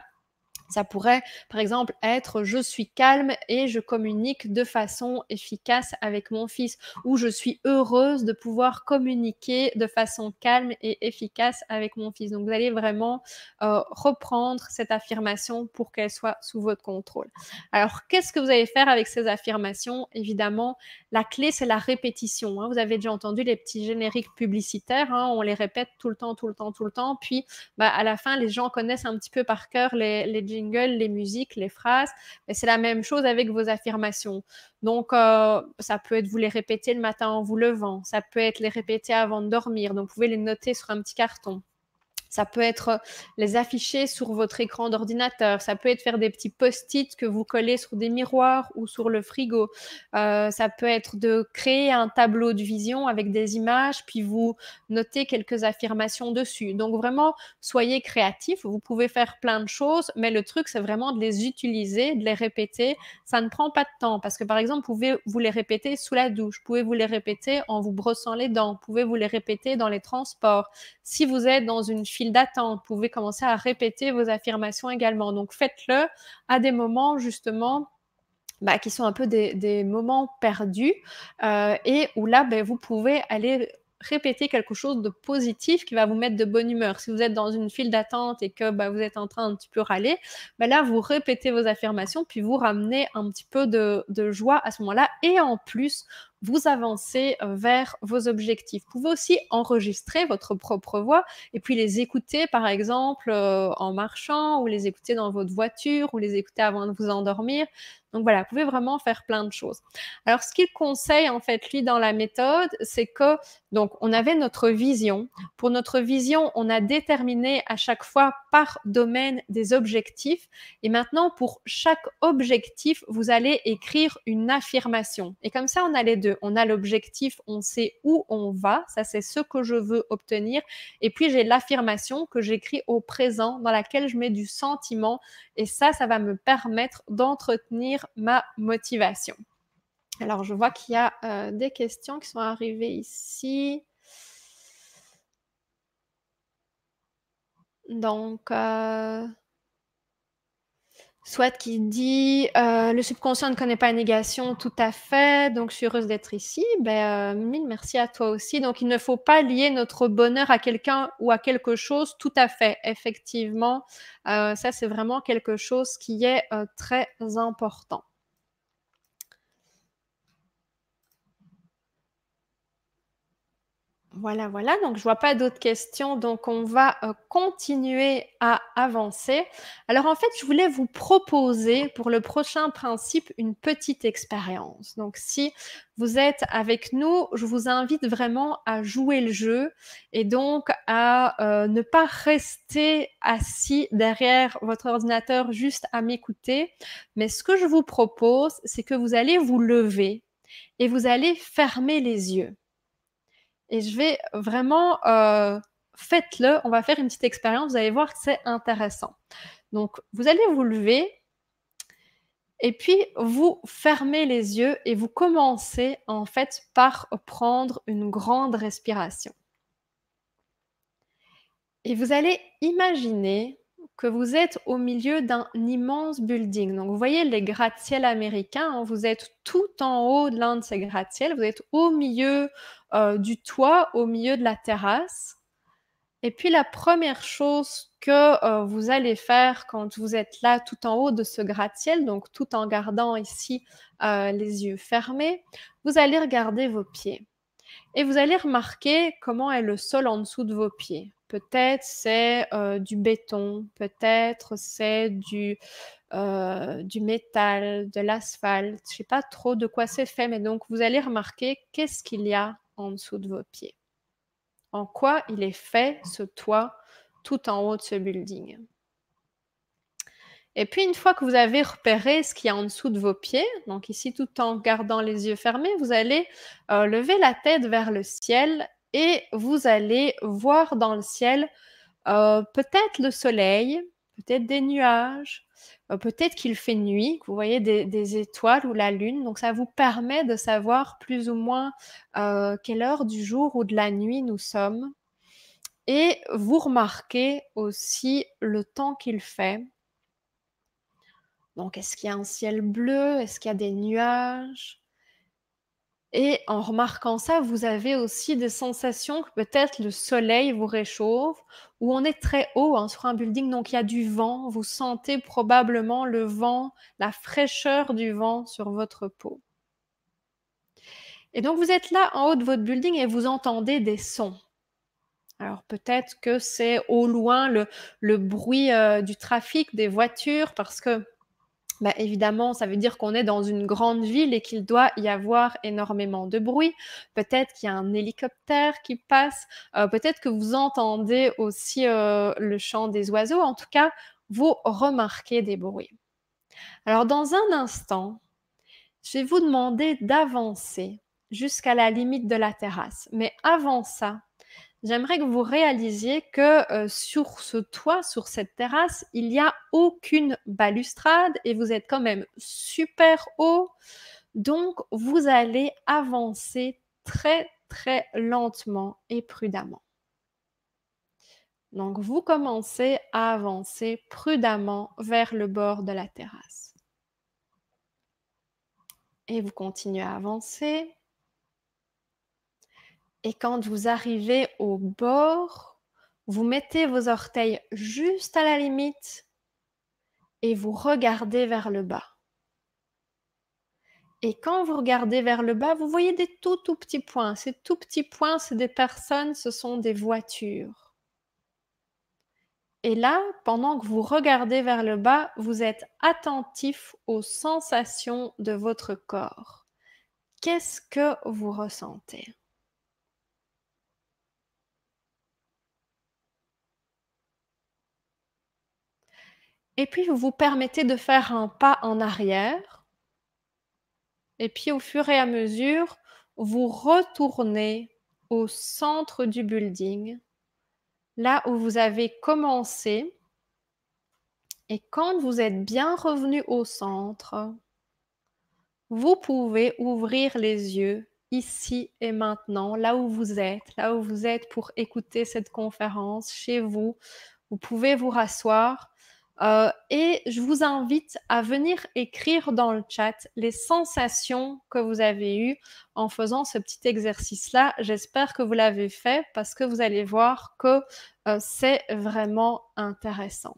ça pourrait, par exemple, être je suis calme et je communique de façon efficace avec mon fils ou je suis heureuse de pouvoir communiquer de façon calme et efficace avec mon fils. Donc, vous allez vraiment euh, reprendre cette affirmation pour qu'elle soit sous votre contrôle. Alors, qu'est-ce que vous allez faire avec ces affirmations Évidemment, la clé, c'est la répétition. Hein. Vous avez déjà entendu les petits génériques publicitaires. Hein. On les répète tout le temps, tout le temps, tout le temps. Puis, bah, à la fin, les gens connaissent un petit peu par cœur les, les les musiques, les phrases. Mais c'est la même chose avec vos affirmations. Donc, euh, ça peut être vous les répéter le matin en vous levant. Ça peut être les répéter avant de dormir. Donc, vous pouvez les noter sur un petit carton. Ça peut être euh, les afficher sur votre écran d'ordinateur. Ça peut être faire des petits post-it que vous collez sur des miroirs ou sur le frigo. Euh, ça peut être de créer un tableau de vision avec des images, puis vous notez quelques affirmations dessus. Donc vraiment, soyez créatifs. Vous pouvez faire plein de choses, mais le truc, c'est vraiment de les utiliser, de les répéter. Ça ne prend pas de temps parce que, par exemple, vous pouvez vous les répéter sous la douche. Vous pouvez vous les répéter en vous brossant les dents. Vous pouvez vous les répéter dans les transports. Si vous êtes dans une d'attente. Vous pouvez commencer à répéter vos affirmations également. Donc faites-le à des moments justement bah, qui sont un peu des, moments perdus euh, et où là, ben, vous pouvez aller répéter quelque chose de positif qui va vous mettre de bonne humeur. Si vous êtes dans une file d'attente et que bah, vous êtes en train un petit peu râler, bah, là, vous répétez vos affirmations, puis vous ramenez un petit peu de, de joie à ce moment-là. Et en plus, vous avancez euh, vers vos objectifs. Vous pouvez aussi enregistrer votre propre voix et puis les écouter, par exemple, euh, en marchant ou les écouter dans votre voiture ou les écouter avant de vous endormir. Donc voilà, vous pouvez vraiment faire plein de choses. Alors ce qu'il conseille en fait lui dans la méthode, c'est que donc on avait notre vision. Pour notre vision, on a déterminé à chaque fois par domaine des objectifs et maintenant pour chaque objectif, vous allez écrire une affirmation. Et comme ça, on a les deux. On a l'objectif, on sait où on va, ça c'est ce que je veux obtenir et puis j'ai l'affirmation que j'écris au présent dans laquelle je mets du sentiment et ça ça va me permettre d'entretenir ma motivation Alors, je vois qu'il y a euh, des questions qui sont arrivées ici. Donc, euh, Soit qui dit euh, le subconscient ne connaît pas la négation tout à fait, donc je suis heureuse d'être ici. Ben, euh, mille merci à toi aussi. Donc il ne faut pas lier notre bonheur à quelqu'un ou à quelque chose tout à fait, effectivement. Euh, ça, c'est vraiment quelque chose qui est très important. Voilà, voilà. Donc, je vois pas d'autres questions. Donc, on va euh, continuer à avancer. Alors, en fait, je voulais vous proposer pour le prochain principe une petite expérience. Donc, si vous êtes avec nous, je vous invite vraiment à jouer le jeu et donc à euh, ne pas rester assis derrière votre ordinateur juste à m'écouter. Mais ce que je vous propose, c'est que vous allez vous lever et vous allez fermer les yeux. Et je vais vraiment, euh, faites-le, on va faire une petite expérience, vous allez voir que c'est intéressant. Donc, vous allez vous lever et puis vous fermez les yeux et vous commencez en fait par prendre une grande respiration. Et vous allez imaginer que vous êtes au milieu d'un immense building. Donc, vous voyez les gratte ciels américains, hein, vous êtes tout en haut de l'un de ces gratte-ciel, vous êtes au milieu euh, du toit, au milieu de la terrasse. Et puis, la première chose que euh, vous allez faire quand vous êtes là tout en haut de ce gratte-ciel, donc tout en gardant ici euh, les yeux fermés, vous allez regarder vos pieds. Et vous allez remarquer comment est le sol en dessous de vos pieds. Peut-être c'est euh, du béton, peut-être c'est du, euh, métal, de l'asphalte. Je ne sais pas trop de quoi c'est fait, mais donc vous allez remarquer qu'est-ce qu'il y a en dessous de vos pieds. En quoi il est fait ce toit tout en haut de ce building. Et puis une fois que vous avez repéré ce qu'il y a en dessous de vos pieds, donc ici tout en gardant les yeux fermés, vous allez euh, lever la tête vers le ciel et vous allez voir dans le ciel euh, peut-être le soleil, peut-être des nuages, euh, peut-être qu'il fait nuit, que vous voyez des, étoiles ou la lune. Donc ça vous permet de savoir plus ou moins euh, quelle heure du jour ou de la nuit nous sommes. Et vous remarquez aussi le temps qu'il fait. Donc est-ce qu'il y a un ciel bleu Est-ce qu'il y a des nuages et en remarquant ça, vous avez aussi des sensations que peut-être le soleil vous réchauffe ou on est très haut hein, sur un building, donc il y a du vent. Vous sentez probablement le vent, la fraîcheur du vent sur votre peau. Et donc vous êtes là en haut de votre building et vous entendez des sons. Alors peut-être que c'est au loin le, bruit euh, du trafic des voitures parce que bah, évidemment, ça veut dire qu'on est dans une grande ville et qu'il doit y avoir énormément de bruit. Peut-être qu'il y a un hélicoptère qui passe. Euh, peut-être que vous entendez aussi euh, le chant des oiseaux. En tout cas, vous remarquez des bruits. Alors, dans un instant, je vais vous demander d'avancer jusqu'à la limite de la terrasse. Mais avant ça, j'aimerais que vous réalisiez que euh, sur ce toit, sur cette terrasse, il n'y a aucune balustrade et vous êtes quand même super haut. Donc, vous allez avancer très, très lentement et prudemment. Donc, vous commencez à avancer prudemment vers le bord de la terrasse. Et vous continuez à avancer et quand vous arrivez au bord, vous mettez vos orteils juste à la limite et vous regardez vers le bas. Et quand vous regardez vers le bas, vous voyez des tout tout petits points. Ces tout petits points, ce sont des personnes, ce sont des voitures. Et là, pendant que vous regardez vers le bas, vous êtes attentif aux sensations de votre corps. Qu'est-ce que vous ressentez Et puis, vous vous permettez de faire un pas en arrière. Et puis, au fur et à mesure, vous retournez au centre du building, là où vous avez commencé. Et quand vous êtes bien revenu au centre, vous pouvez ouvrir les yeux ici et maintenant, là où vous êtes, là où vous êtes pour écouter cette conférence chez vous. Vous pouvez vous rasseoir euh, et je vous invite à venir écrire dans le chat les sensations que vous avez eues en faisant ce petit exercice-là. J'espère que vous l'avez fait parce que vous allez voir que euh, c'est vraiment intéressant.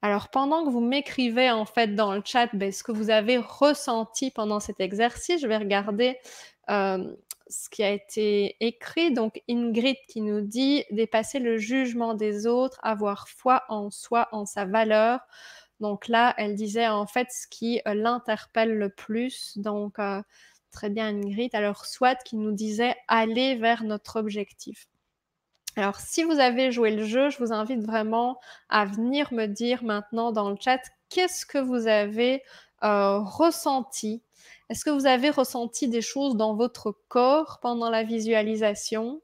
Alors pendant que vous m'écrivez en fait dans le chat ben, ce que vous avez ressenti pendant cet exercice, je vais regarder euh, ce qui a été écrit. Donc Ingrid qui nous dit dépasser le jugement des autres, avoir foi en soi, en sa valeur. Donc là, elle disait en fait ce qui euh, l'interpelle le plus. Donc euh, très bien Ingrid. Alors Swat qui nous disait aller vers notre objectif. Alors, si vous avez joué le jeu, je vous invite vraiment à venir me dire maintenant dans le chat qu'est-ce que vous avez euh, ressenti est-ce que vous avez ressenti des choses dans votre corps pendant la visualisation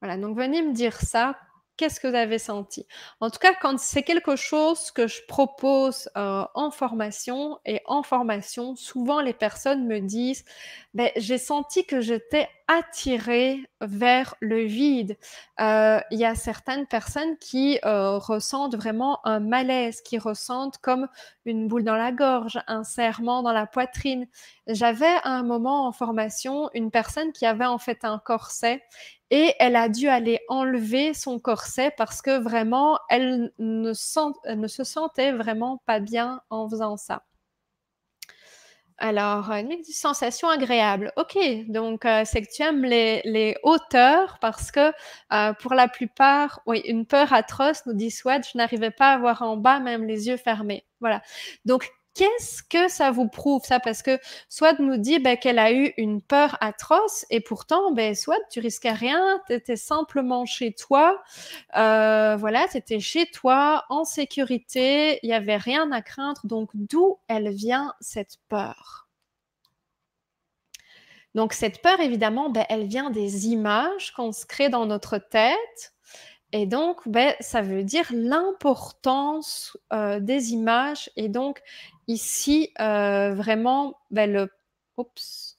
Voilà, donc venez me dire ça, qu'est-ce que vous avez senti. En tout cas, quand c'est quelque chose que je propose euh, en formation et en formation, souvent les personnes me disent ben, j'ai senti que j'étais attirée vers le vide. Euh, il y a certaines personnes qui euh, ressentent vraiment un malaise, qui ressentent comme une boule dans la gorge, un serrement dans la poitrine. J'avais à un moment en formation une personne qui avait en fait un corset et elle a dû aller enlever son corset parce que vraiment, elle ne, se sentait vraiment pas bien en faisant ça. Alors, une sensation agréable. Ok, donc c'est euh, que tu aimes les, hauteurs parce que euh, pour la plupart, oui, une peur atroce nous dissuade. je n'arrivais pas à voir en bas, même les yeux fermés. Voilà. Donc, Qu'est-ce que ça vous prouve ça Parce que soit nous dit ben, qu'elle a eu une peur atroce et pourtant, ben, soit tu risquais rien, tu étais simplement chez toi, euh, voilà, tu étais chez toi en sécurité, il n'y avait rien à craindre. Donc d'où elle vient cette peur Donc cette peur, évidemment, ben, elle vient des images qu'on se crée dans notre tête. Et donc, ben, ça veut dire l'importance euh, des images. Et donc, ici, euh, vraiment, ben, le... Oups.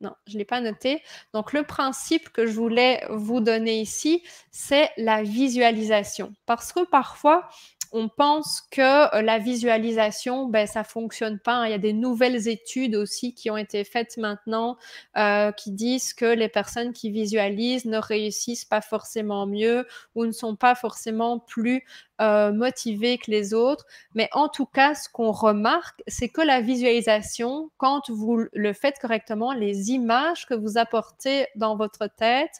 Non, je ne l'ai pas noté. Donc, le principe que je voulais vous donner ici, c'est la visualisation. Parce que parfois, on pense que euh, la visualisation, ben, ça fonctionne pas. Hein. Il y a des nouvelles études aussi qui ont été faites maintenant euh, qui disent que les personnes qui visualisent ne réussissent pas forcément mieux ou ne sont pas forcément plus euh, motivées que les autres. Mais en tout cas, ce qu'on remarque, c'est que la visualisation, quand vous le faites correctement, les images que vous apportez dans votre tête,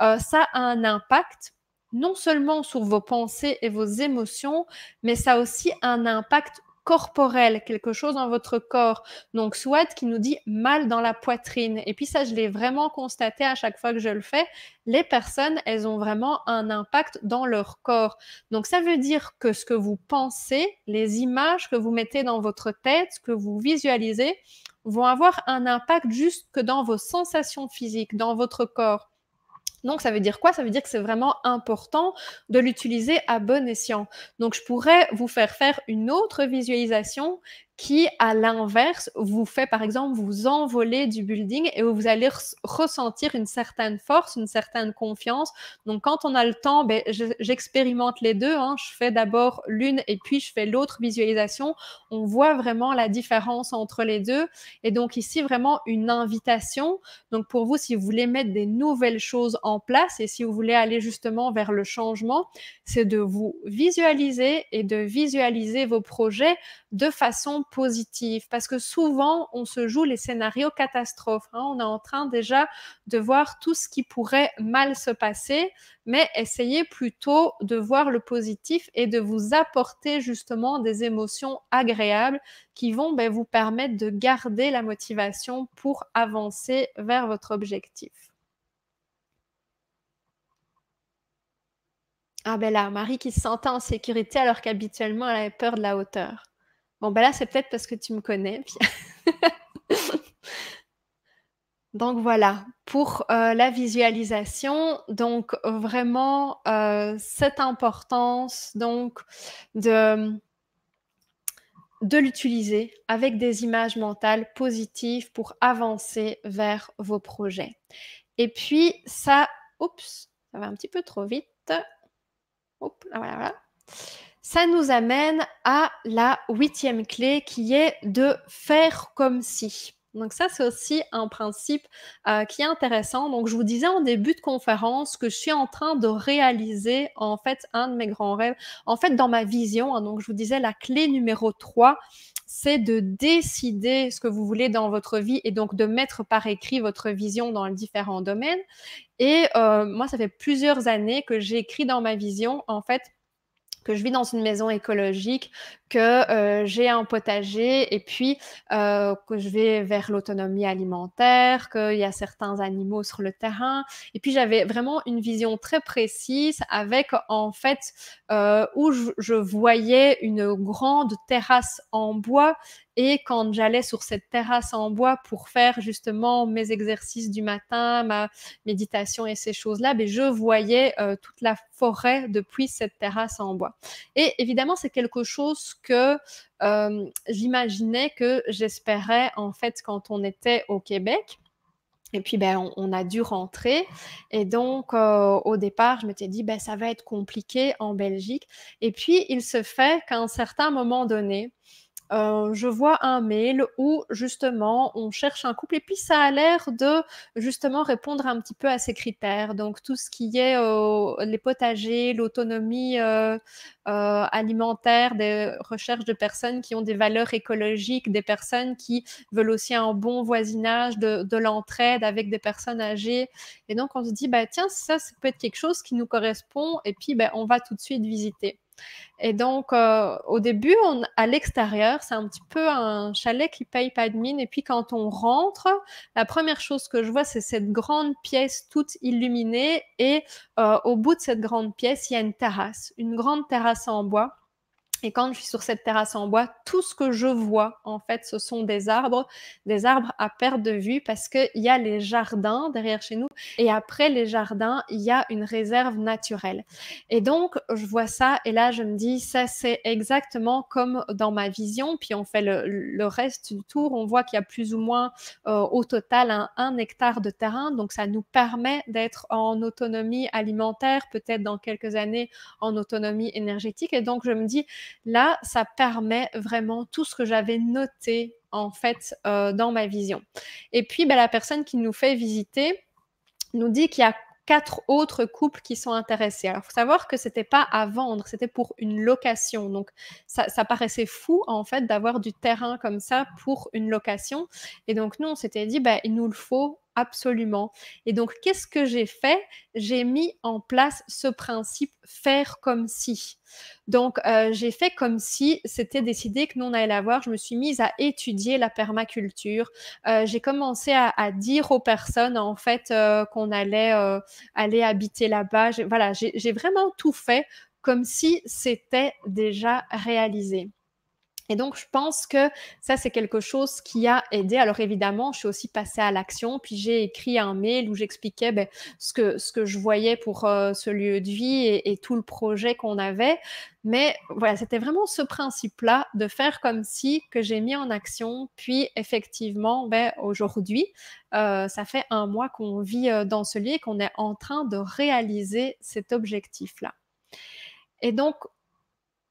ça a un impact non seulement sur vos pensées et vos émotions, mais ça a aussi un impact corporel, quelque chose dans votre corps. Donc, soit qui nous dit mal dans la poitrine. Et puis ça, je l'ai vraiment constaté à chaque fois que je le fais. Les personnes, elles ont vraiment un impact dans leur corps. Donc, ça veut dire que ce que vous pensez, les images que vous mettez dans votre tête, ce que vous visualisez, vont avoir un impact juste que dans vos sensations physiques, dans votre corps. Donc, ça veut dire quoi Ça veut dire que c'est vraiment important de l'utiliser à bon escient. Donc, je pourrais vous faire faire une autre visualisation qui, à l'inverse, vous fait par exemple vous envoler du building et vous allez ressentir une certaine force, une certaine confiance. Donc quand on a le temps, ben, j'expérimente les deux. Hein. Je fais d'abord l'une et puis je fais l'autre visualisation. On voit vraiment la différence entre les deux. Et donc ici, vraiment une invitation. Donc pour vous, si vous voulez mettre des nouvelles choses en place et si vous voulez aller justement vers le changement, c'est de vous visualiser et de visualiser vos projets de façon positif parce que souvent, on se joue les scénarios catastrophes. Hein. On est en train déjà de voir tout ce qui pourrait mal se passer, mais essayez plutôt de voir le positif et de vous apporter justement des émotions agréables qui vont ben, vous permettre de garder la motivation pour avancer vers votre objectif. Ah ben là, Marie qui se sentait en sécurité alors qu'habituellement elle avait peur de la hauteur. Bon, ben là, c'est peut-être parce que tu me connais. [laughs] donc voilà, pour euh, la visualisation, donc vraiment euh, cette importance donc de, de l'utiliser avec des images mentales positives pour avancer vers vos projets. Et puis ça, oups, ça va un petit peu trop vite. Oups, voilà, voilà. Ça nous amène à la huitième clé qui est de faire comme si. Donc ça, c'est aussi un principe euh, qui est intéressant. Donc je vous disais en début de conférence que je suis en train de réaliser en fait un de mes grands rêves. En fait, dans ma vision, hein, donc je vous disais la clé numéro 3, c'est de décider ce que vous voulez dans votre vie et donc de mettre par écrit votre vision dans les différents domaines. Et euh, moi, ça fait plusieurs années que j'écris dans ma vision en fait que je vis dans une maison écologique, que euh, j'ai un potager et puis euh, que je vais vers l'autonomie alimentaire, qu'il y a certains animaux sur le terrain. Et puis j'avais vraiment une vision très précise avec en fait euh, où je, voyais une grande terrasse en bois et quand j'allais sur cette terrasse en bois pour faire justement mes exercices du matin, ma méditation et ces choses-là, ben je voyais toute la forêt depuis cette terrasse en bois. Et évidemment, c'est quelque chose que j'imaginais que j'espérais en fait quand on était au Québec. Et puis, ben, on, a dû rentrer. Et donc, euh, au départ, je m'étais dit, ben, ça va être compliqué en Belgique. Et puis, il se fait qu'à un certain moment donné, euh, je vois un mail où justement on cherche un couple et puis ça a l'air de justement répondre un petit peu à ces critères. Donc tout ce qui est euh, les potagers, l'autonomie euh, alimentaire, des recherches de personnes qui ont des valeurs écologiques, des personnes qui veulent aussi un bon voisinage, de, l'entraide avec des personnes âgées. Et donc on se dit, bah, tiens, ça, ça peut être quelque chose qui nous correspond et puis bah, on va tout de suite visiter. Et donc, euh, au début, à l'extérieur, c'est un petit peu un chalet qui paye pas de mine. Et puis, quand on rentre, la première chose que je vois, c'est cette grande pièce toute illuminée. Et euh, au bout de cette grande pièce, il y a une terrasse, une grande terrasse en bois et quand je suis sur cette terrasse en bois, tout ce que je vois, en fait, ce sont des arbres, des arbres à perte de vue parce qu'il y a les jardins derrière chez nous. Et après les jardins, il y a une réserve naturelle. Et donc, je vois ça et là, je me dis, ça, c'est exactement comme dans ma vision. Puis on fait le, reste du tour. On voit qu'il y a plus ou moins euh, au total un, hectare de terrain. Donc, ça nous permet d'être en autonomie alimentaire, peut-être dans quelques années en autonomie énergétique. Et donc, je me dis, Là, ça permet vraiment tout ce que j'avais noté en fait euh, dans ma vision. Et puis, ben, la personne qui nous fait visiter nous dit qu'il y a quatre autres couples qui sont intéressés. Alors, il faut savoir que ce n'était pas à vendre, c'était pour une location. Donc, ça, paraissait fou, en fait, d'avoir du terrain comme ça pour une location. Et donc, nous, on s'était dit, ben, il nous le faut absolument. Et donc, qu'est-ce que j'ai fait J'ai mis en place ce principe faire comme si. Donc, euh, j'ai fait comme si c'était décidé que nous, on allait la voir. Je me suis mise à étudier la permaculture. Euh, j'ai commencé à, dire aux personnes, en fait, euh, qu'on allait aller habiter là-bas. Voilà, j'ai vraiment tout fait comme si c'était déjà réalisé. Et donc, je pense que ça, c'est quelque chose qui a aidé. Alors, évidemment, je suis aussi passée à l'action. Puis, j'ai écrit un mail où j'expliquais ben, ce, que, ce que je voyais pour euh, ce lieu de vie et, tout le projet qu'on avait. Mais voilà, c'était vraiment ce principe-là de faire comme si que j'ai mis en action. Puis, effectivement, ben, aujourd'hui, euh, ça fait un mois qu'on vit euh, dans ce lieu et qu'on est en train de réaliser cet objectif-là. Et donc,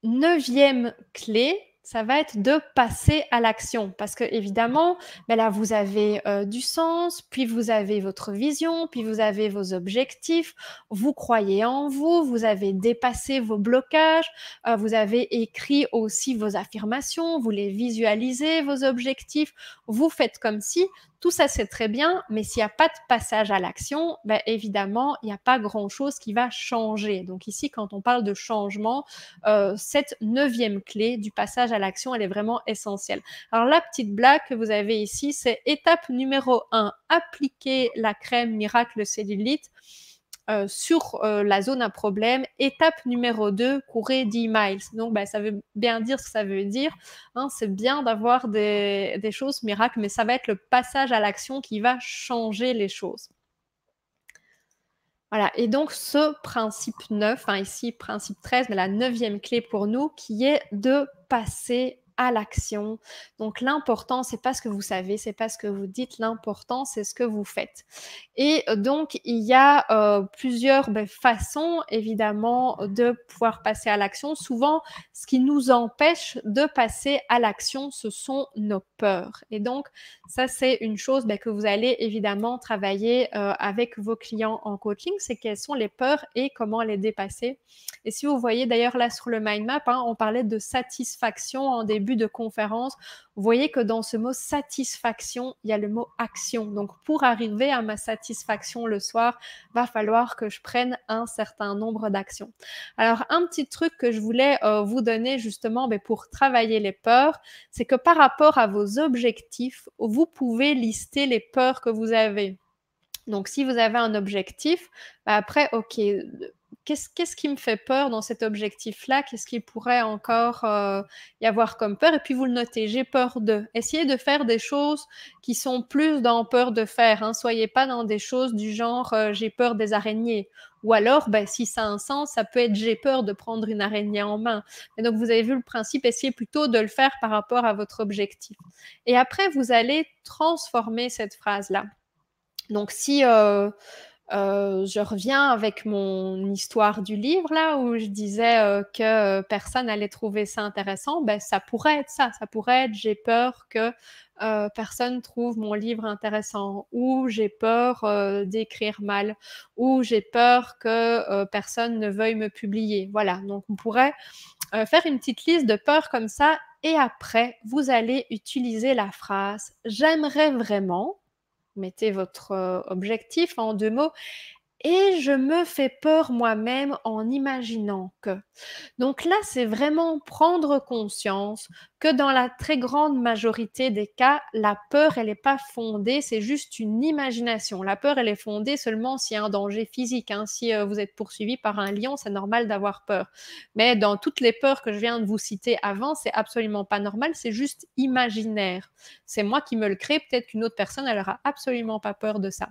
neuvième clé, ça va être de passer à l'action. Parce que, évidemment, ben là, vous avez euh, du sens, puis vous avez votre vision, puis vous avez vos objectifs, vous croyez en vous, vous avez dépassé vos blocages, euh, vous avez écrit aussi vos affirmations, vous les visualisez, vos objectifs, vous faites comme si. Tout ça, c'est très bien, mais s'il n'y a pas de passage à l'action, ben, évidemment, il n'y a pas grand-chose qui va changer. Donc ici, quand on parle de changement, euh, cette neuvième clé du passage à l'action, elle est vraiment essentielle. Alors la petite blague que vous avez ici, c'est étape numéro 1, appliquer la crème miracle cellulite euh, sur euh, la zone à problème. Étape numéro 2, courir 10 miles. Donc, ben, ça veut bien dire ce que ça veut dire. Hein. c'est bien d'avoir des, choses miracles, mais ça va être le passage à l'action qui va changer les choses. Voilà, et donc ce principe 9, ici principe 13, mais la neuvième clé pour nous, qui est de passer à l'action. Donc l'important, c'est pas ce que vous savez, c'est pas ce que vous dites, l'important, c'est ce que vous faites. Et euh, donc il y a euh, plusieurs ben, façons évidemment de pouvoir passer à l'action. Souvent, ce qui nous empêche de passer à l'action, ce sont nos peurs. Et donc ça, c'est une chose ben, que vous allez évidemment travailler euh, avec vos clients en coaching, c'est quelles sont les peurs et comment les dépasser. Et si vous voyez d'ailleurs là sur le mind map, hein, on parlait de satisfaction en début de conférence, vous voyez que dans ce mot satisfaction, il y a le mot action. Donc pour arriver à ma satisfaction le soir, va falloir que je prenne un certain nombre d'actions. Alors un petit truc que je voulais euh, vous donner justement mais ben, pour travailler les peurs, c'est que par rapport à vos objectifs, vous pouvez lister les peurs que vous avez. Donc, si vous avez un objectif, ben, après, OK, qu'est-ce, qui me fait peur dans cet objectif-là Qu'est-ce qui pourrait encore euh, y avoir comme peur Et puis vous le notez, j'ai peur de. Essayez de faire des choses qui sont plus dans peur de faire. Hein. Soyez pas dans des choses du genre euh, j'ai peur des araignées. Ou alors, ben, si ça a un sens, ça peut être j'ai peur de prendre une araignée en main. Et donc, vous avez vu le principe, essayez plutôt de le faire par rapport à votre objectif. Et après, vous allez transformer cette phrase-là. Donc, si euh, euh, je reviens avec mon histoire du livre là où je disais euh, que euh, personne allait trouver ça intéressant. Ben, ça pourrait être ça. Ça pourrait être j'ai peur que personne trouve mon livre intéressant ou j'ai peur d'écrire mal ou j'ai peur que personne ne veuille me publier. Voilà. Donc on pourrait faire une petite liste de peurs comme ça et après vous allez utiliser la phrase j'aimerais vraiment mettez votre euh, objectif en deux mots et je me fais peur moi-même en imaginant que. Donc là, c'est vraiment prendre conscience que dans la très grande majorité des cas, la peur, elle n'est pas fondée, c'est juste une imagination. La peur, elle est fondée seulement s'il y a un danger physique. Hein. Si euh, vous êtes poursuivi par un lion, c'est normal d'avoir peur. Mais dans toutes les peurs que je viens de vous citer avant, c'est absolument pas normal, c'est juste imaginaire. C'est moi qui me le crée, peut-être qu'une autre personne, elle n'aura absolument pas peur de ça.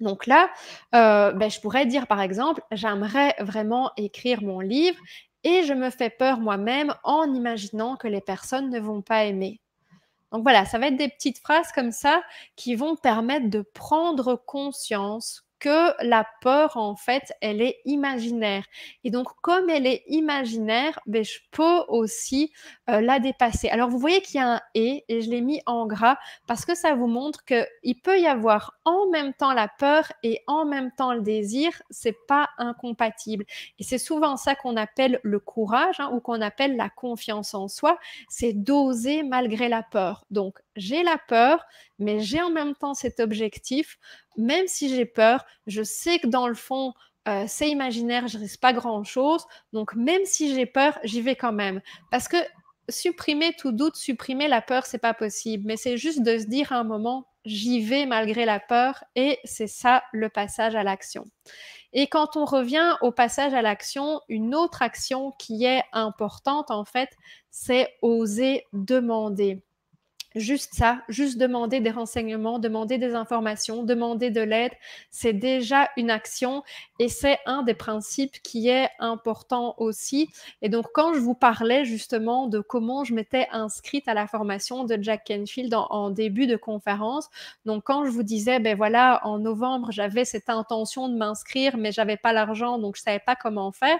Donc là, euh, ben, je pourrais dire par exemple, j'aimerais vraiment écrire mon livre et je me fais peur moi-même en imaginant que les personnes ne vont pas aimer. Donc voilà, ça va être des petites phrases comme ça qui vont permettre de prendre conscience que la peur, en fait, elle est imaginaire. Et donc, comme elle est imaginaire, ben, je peux aussi euh, la dépasser. Alors, vous voyez qu'il y a un et, et je l'ai mis en gras, parce que ça vous montre qu'il peut y avoir en même temps la peur et en même temps le désir. C'est pas incompatible. Et c'est souvent ça qu'on appelle le courage hein, ou qu'on appelle la confiance en soi. C'est d'oser malgré la peur. Donc, j'ai la peur, mais j'ai en même temps cet objectif. Même si j'ai peur, je sais que dans le fond, euh, c'est imaginaire, je risque pas grand-chose. Donc même si j'ai peur, j'y vais quand même. Parce que supprimer tout doute, supprimer la peur, c'est pas possible. Mais c'est juste de se dire à un moment, j'y vais malgré la peur, et c'est ça le passage à l'action. Et quand on revient au passage à l'action, une autre action qui est importante en fait, c'est oser demander juste ça, juste demander des renseignements, demander des informations, demander de l'aide, c'est déjà une action et c'est un des principes qui est important aussi. Et donc quand je vous parlais justement de comment je m'étais inscrite à la formation de Jack Kenfield en, début de conférence, donc quand je vous disais ben voilà, en novembre, j'avais cette intention de m'inscrire mais j'avais pas l'argent donc je savais pas comment faire,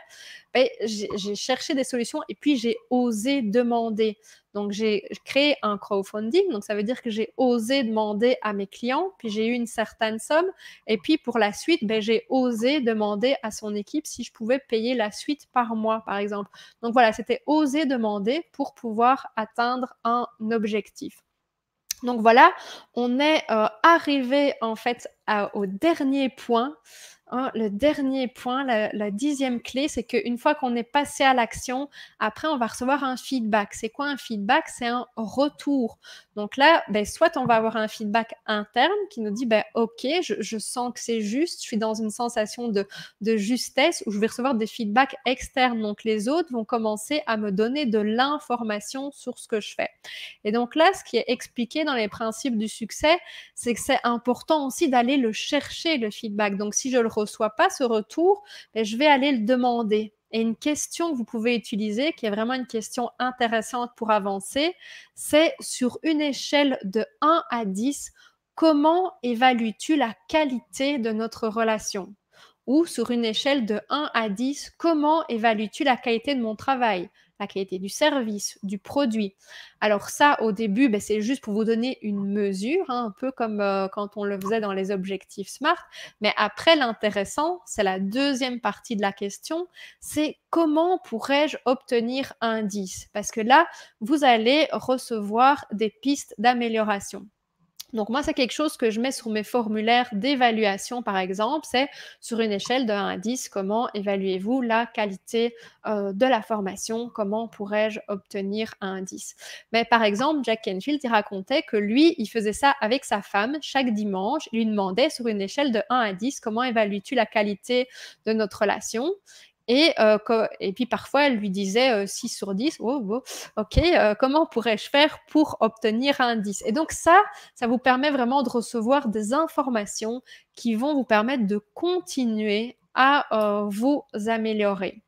ben, j'ai cherché des solutions et puis j'ai osé demander. Donc, j'ai créé un crowdfunding. Donc, ça veut dire que j'ai osé demander à mes clients, puis j'ai eu une certaine somme. Et puis, pour la suite, ben, j'ai osé demander à son équipe si je pouvais payer la suite par mois, par exemple. Donc, voilà, c'était oser demander pour pouvoir atteindre un objectif. Donc voilà, on est euh, arrivé en fait au dernier point Hein, le dernier point, la dixième clé, c'est qu'une fois qu'on est passé à l'action, après, on va recevoir un feedback. C'est quoi un feedback C'est un retour. Donc là, ben, soit on va avoir un feedback interne qui nous dit, ben, OK, je, sens que c'est juste, je suis dans une sensation de, justesse, ou je vais recevoir des feedbacks externes. Donc les autres vont commencer à me donner de l'information sur ce que je fais. Et donc là, ce qui est expliqué dans les principes du succès, c'est que c'est important aussi d'aller le chercher, le feedback. Donc si je ne le reçois pas, ce retour, ben, je vais aller le demander. Et une question que vous pouvez utiliser, qui est vraiment une question intéressante pour avancer, c'est sur une échelle de 1 à 10, comment évalues-tu la qualité de notre relation Ou sur une échelle de 1 à 10, comment évalues-tu la qualité de mon travail la qualité du service, du produit. Alors ça, au début, ben, c'est juste pour vous donner une mesure, hein, un peu comme euh, quand on le faisait dans les objectifs SMART. Mais après, l'intéressant, c'est la deuxième partie de la question, c'est comment pourrais-je obtenir un 10 Parce que là, vous allez recevoir des pistes d'amélioration. Donc moi, c'est quelque chose que je mets sur mes formulaires d'évaluation, par exemple, c'est sur une échelle de 1 à 10, comment évaluez-vous la qualité euh, de la formation, comment pourrais-je obtenir un 10 Mais par exemple, Jack Enfield, il racontait que lui, il faisait ça avec sa femme chaque dimanche, il lui demandait sur une échelle de 1 à 10, comment évalues-tu la qualité de notre relation et, euh, et puis parfois, elle lui disait 6 euh, sur 10, oh, oh ok, euh, comment pourrais-je faire pour obtenir un 10 Et donc ça, ça vous permet vraiment de recevoir des informations qui vont vous permettre de continuer à vous améliorer.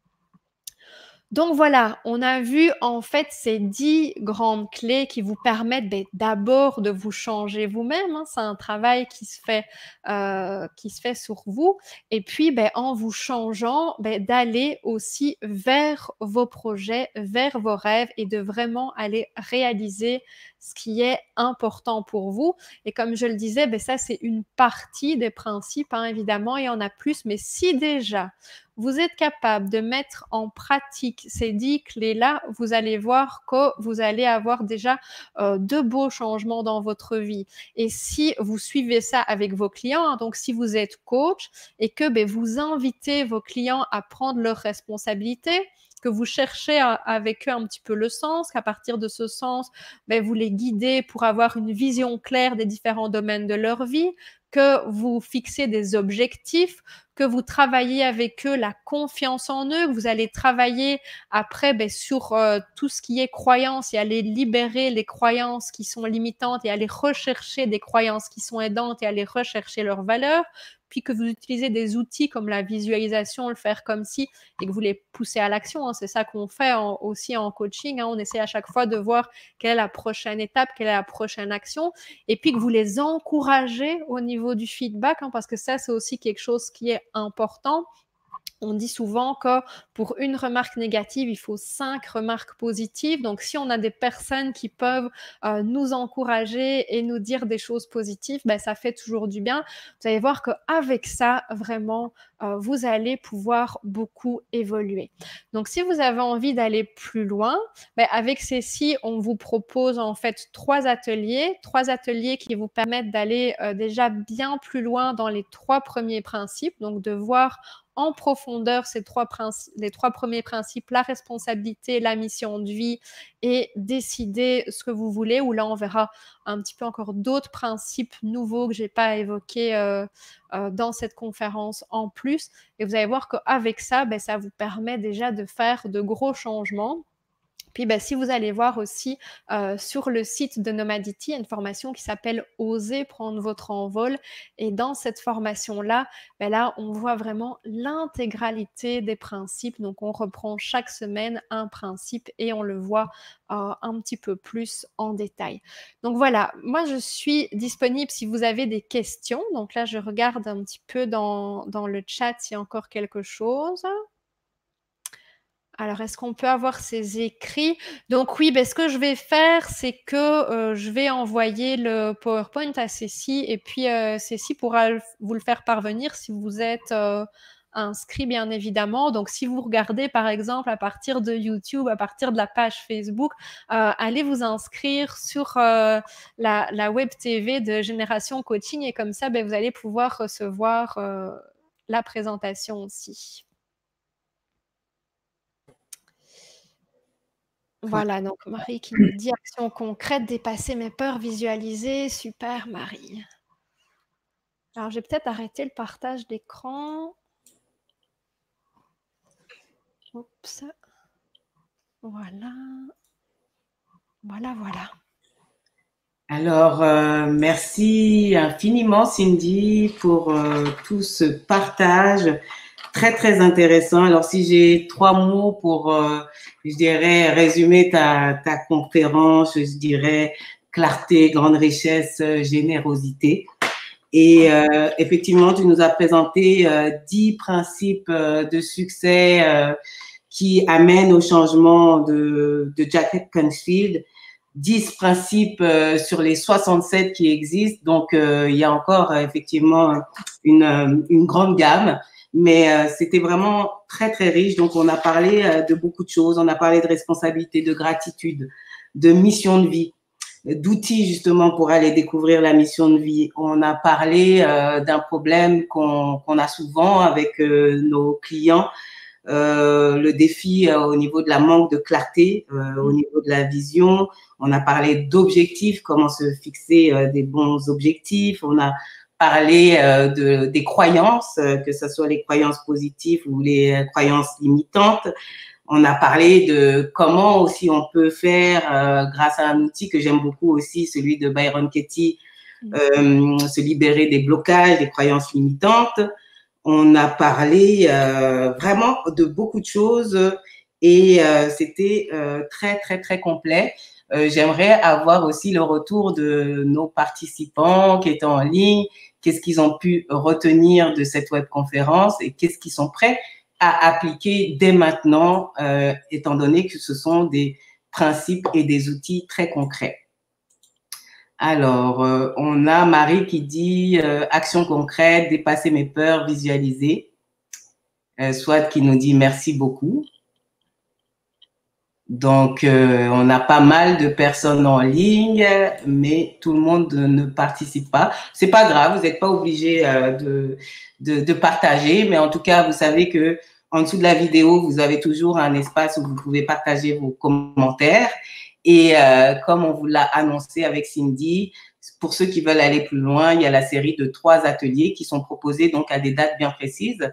Donc voilà, on a vu en fait ces dix grandes clés qui vous permettent d'abord de vous changer vous-même. Hein. c'est un travail qui se fait euh, qui se fait sur vous, et puis ben, en vous changeant, ben, d'aller aussi vers vos projets, vers vos rêves, et de vraiment aller réaliser ce qui est important pour vous. Et comme je le disais, ben, ça c'est une partie des principes hein, évidemment, il y en a plus. Mais si déjà vous êtes capable de mettre en pratique ces dix clés-là, vous allez voir que vous allez avoir déjà euh, de beaux changements dans votre vie. Et si vous suivez ça avec vos clients, hein, donc si vous êtes coach et que ben, vous invitez vos clients à prendre leurs responsabilités, que vous cherchez euh, avec eux un petit peu le sens, qu'à partir de ce sens, ben, vous les guidez pour avoir une vision claire des différents domaines de leur vie, que vous fixez des objectifs, que vous travaillez avec eux la confiance en eux, vous allez travailler après ben, sur euh, tout ce qui est croyance et aller libérer les croyances qui sont limitantes et aller rechercher des croyances qui sont aidantes et aller rechercher leurs valeurs, puis que vous utilisez des outils comme la visualisation, le faire comme si, et que vous les poussez à l'action. Hein. C'est ça qu'on fait aussi en coaching. Hein. On essaie à chaque fois de voir quelle est la prochaine étape, quelle est la prochaine action, et puis que vous les encouragez au niveau du feedback, hein, parce que ça, c'est aussi quelque chose qui est important on dit souvent que pour une remarque négative, il faut cinq remarques positives. Donc, si on a des personnes qui peuvent euh, nous encourager et nous dire des choses positives, ben, ça fait toujours du bien. Vous allez voir qu'avec ça, vraiment, euh, vous allez pouvoir beaucoup évoluer. Donc, si vous avez envie d'aller plus loin, ben, avec ceci, on vous propose en fait trois ateliers, trois ateliers qui vous permettent d'aller euh, déjà bien plus loin dans les trois premiers principes, donc de voir en profondeur ces trois les trois premiers principes, la responsabilité, la mission de vie, et décider ce que vous voulez, Ou là on verra un petit peu encore d'autres principes nouveaux que je n'ai pas évoqués euh, euh, dans cette conférence en plus. Et vous allez voir qu'avec ça, ben, ça vous permet déjà de faire de gros changements puis ben, si vous allez voir aussi euh, sur le site de Nomadity, a une formation qui s'appelle Osez prendre votre envol. Et dans cette formation-là, ben là, on voit vraiment l'intégralité des principes. Donc on reprend chaque semaine un principe et on le voit euh, un petit peu plus en détail. Donc voilà, moi je suis disponible si vous avez des questions. Donc là, je regarde un petit peu dans, dans le chat s'il y a encore quelque chose. Alors, est-ce qu'on peut avoir ces écrits Donc oui, ben, ce que je vais faire, c'est que euh, je vais envoyer le PowerPoint à Cécile et puis euh, Cécile pourra vous le faire parvenir si vous êtes euh, inscrit, bien évidemment. Donc, si vous regardez, par exemple, à partir de YouTube, à partir de la page Facebook, allez vous inscrire sur la, web TV de Génération Coaching et comme ça, ben, vous allez pouvoir recevoir la présentation aussi. Voilà, donc Marie qui mmh. nous dit action concrète, dépasser mes peurs, visualiser. Super, Marie. Alors, j'ai peut-être arrêté le partage d'écran. Oups. Voilà. Voilà, voilà. Alors, euh, merci infiniment, Cindy, pour euh, tout ce partage. Très, très intéressant. Alors, si j'ai trois mots pour, euh, je dirais, résumer ta, ta conférence, je dirais clarté, grande richesse, euh, générosité. Et euh, effectivement, tu nous as présenté dix principes de succès qui amènent au changement de, de Jack Canfield. Dix principes sur les 67 qui existent. Donc, il y a encore effectivement une, une grande gamme. Mais euh, c'était vraiment très, très riche. Donc, on a parlé euh, de beaucoup de choses. On a parlé de responsabilité, de gratitude, de mission de vie, d'outils justement pour aller découvrir la mission de vie. On a parlé euh, d'un problème qu'on a souvent avec nos clients. le défi au niveau de la manque de clarté, au niveau de la vision. On a parlé d'objectifs, comment se fixer des bons objectifs. On a parler euh, de, des croyances, euh, que ce soit les croyances positives ou les croyances limitantes. On a parlé de comment aussi on peut faire, euh, grâce à un outil que j'aime beaucoup aussi, celui de Byron Katie, mm. se libérer des blocages, des croyances limitantes. On a parlé vraiment de beaucoup de choses et c'était très, très, très complet. J'aimerais avoir aussi le retour de nos participants qui étaient en ligne qu'est-ce qu'ils ont pu retenir de cette webconférence et qu'est-ce qu'ils sont prêts à appliquer dès maintenant, euh, étant donné que ce sont des principes et des outils très concrets. Alors, euh, on a Marie qui dit euh, action concrète, dépasser mes peurs, visualiser. soit qui nous dit merci beaucoup. Donc, euh, on a pas mal de personnes en ligne, mais tout le monde ne participe pas. C'est pas grave, vous n'êtes pas obligé euh, de, de, partager, mais en tout cas, vous savez que en dessous de la vidéo, vous avez toujours un espace où vous pouvez partager vos commentaires. Et euh, comme on vous l'a annoncé avec Cindy, pour ceux qui veulent aller plus loin, il y a la série de trois ateliers qui sont proposés donc à des dates bien précises.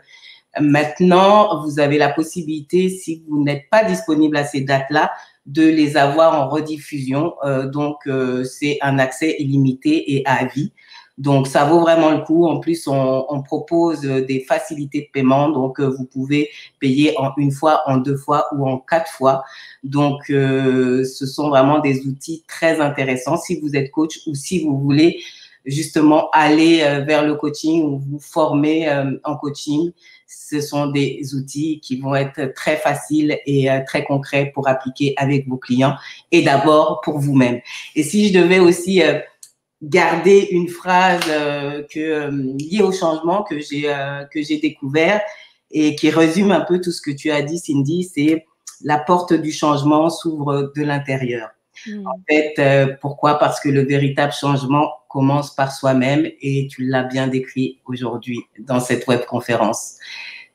Maintenant, vous avez la possibilité, si vous n'êtes pas disponible à ces dates-là, de les avoir en rediffusion. Euh, donc, euh, c'est un accès illimité et à vie. Donc, ça vaut vraiment le coup. En plus, on, on propose euh, des facilités de paiement. Donc, vous pouvez payer en une fois, en deux fois ou en quatre fois. Donc, ce sont vraiment des outils très intéressants si vous êtes coach ou si vous voulez justement aller euh, vers le coaching ou vous former euh, en coaching. Ce sont des outils qui vont être très faciles et euh, très concrets pour appliquer avec vos clients et d'abord pour vous-même. Et si je devais aussi garder une phrase que, liée au changement que j'ai que j'ai découvert et qui résume un peu tout ce que tu as dit, Cindy, c'est la porte du changement s'ouvre de l'intérieur. Hmm. En fait, euh, pourquoi Parce que le véritable changement commence par soi-même et tu l'as bien décrit aujourd'hui dans cette webconférence.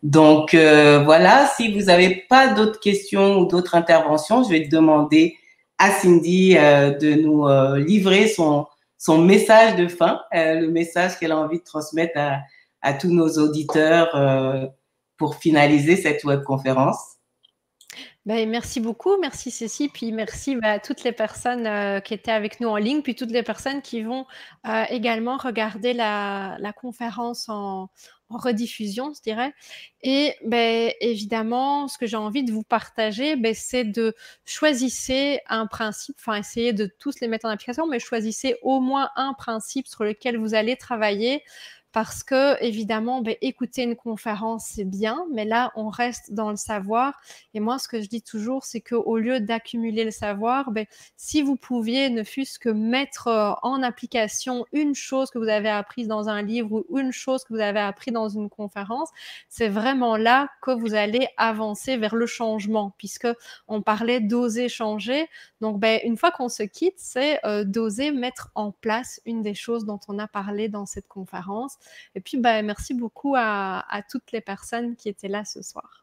Donc euh, voilà, si vous n'avez pas d'autres questions ou d'autres interventions, je vais demander à Cindy euh, de nous livrer son, son message de fin, le message qu'elle a envie de transmettre à, à tous nos auditeurs pour finaliser cette webconférence. Ben, merci beaucoup, merci Cécile, puis merci bah, à toutes les personnes euh, qui étaient avec nous en ligne, puis toutes les personnes qui vont euh, également regarder la, la conférence en, rediffusion, je dirais. Et ben, évidemment, ce que j'ai envie de vous partager, ben, c'est de choisissez un principe, enfin essayez de tous les mettre en application, mais choisissez au moins un principe sur lequel vous allez travailler parce que évidemment, ben, écouter une conférence c'est bien, mais là on reste dans le savoir. Et moi, ce que je dis toujours, c'est que au lieu d'accumuler le savoir, ben, si vous pouviez, ne fût-ce que mettre euh, en application une chose que vous avez apprise dans un livre ou une chose que vous avez appris dans une conférence, c'est vraiment là que vous allez avancer vers le changement, puisque on parlait d'oser changer. Donc, ben, une fois qu'on se quitte, c'est euh, d'oser mettre en place une des choses dont on a parlé dans cette conférence. Et puis, bah, merci beaucoup à, toutes les personnes qui étaient là ce soir.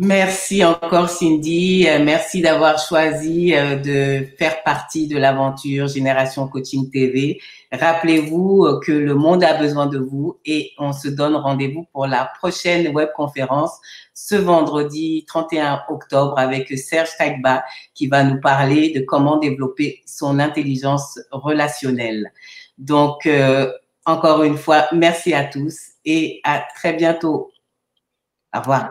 Merci encore Cindy, euh, merci d'avoir choisi euh, de faire partie de l'aventure Génération Coaching TV. Rappelez-vous euh, que le monde a besoin de vous et on se donne rendez-vous pour la prochaine webconférence ce vendredi 31 octobre avec Serge Tagba qui va nous parler de comment développer son intelligence relationnelle. Donc, encore une fois, merci à tous et à très bientôt. Au revoir.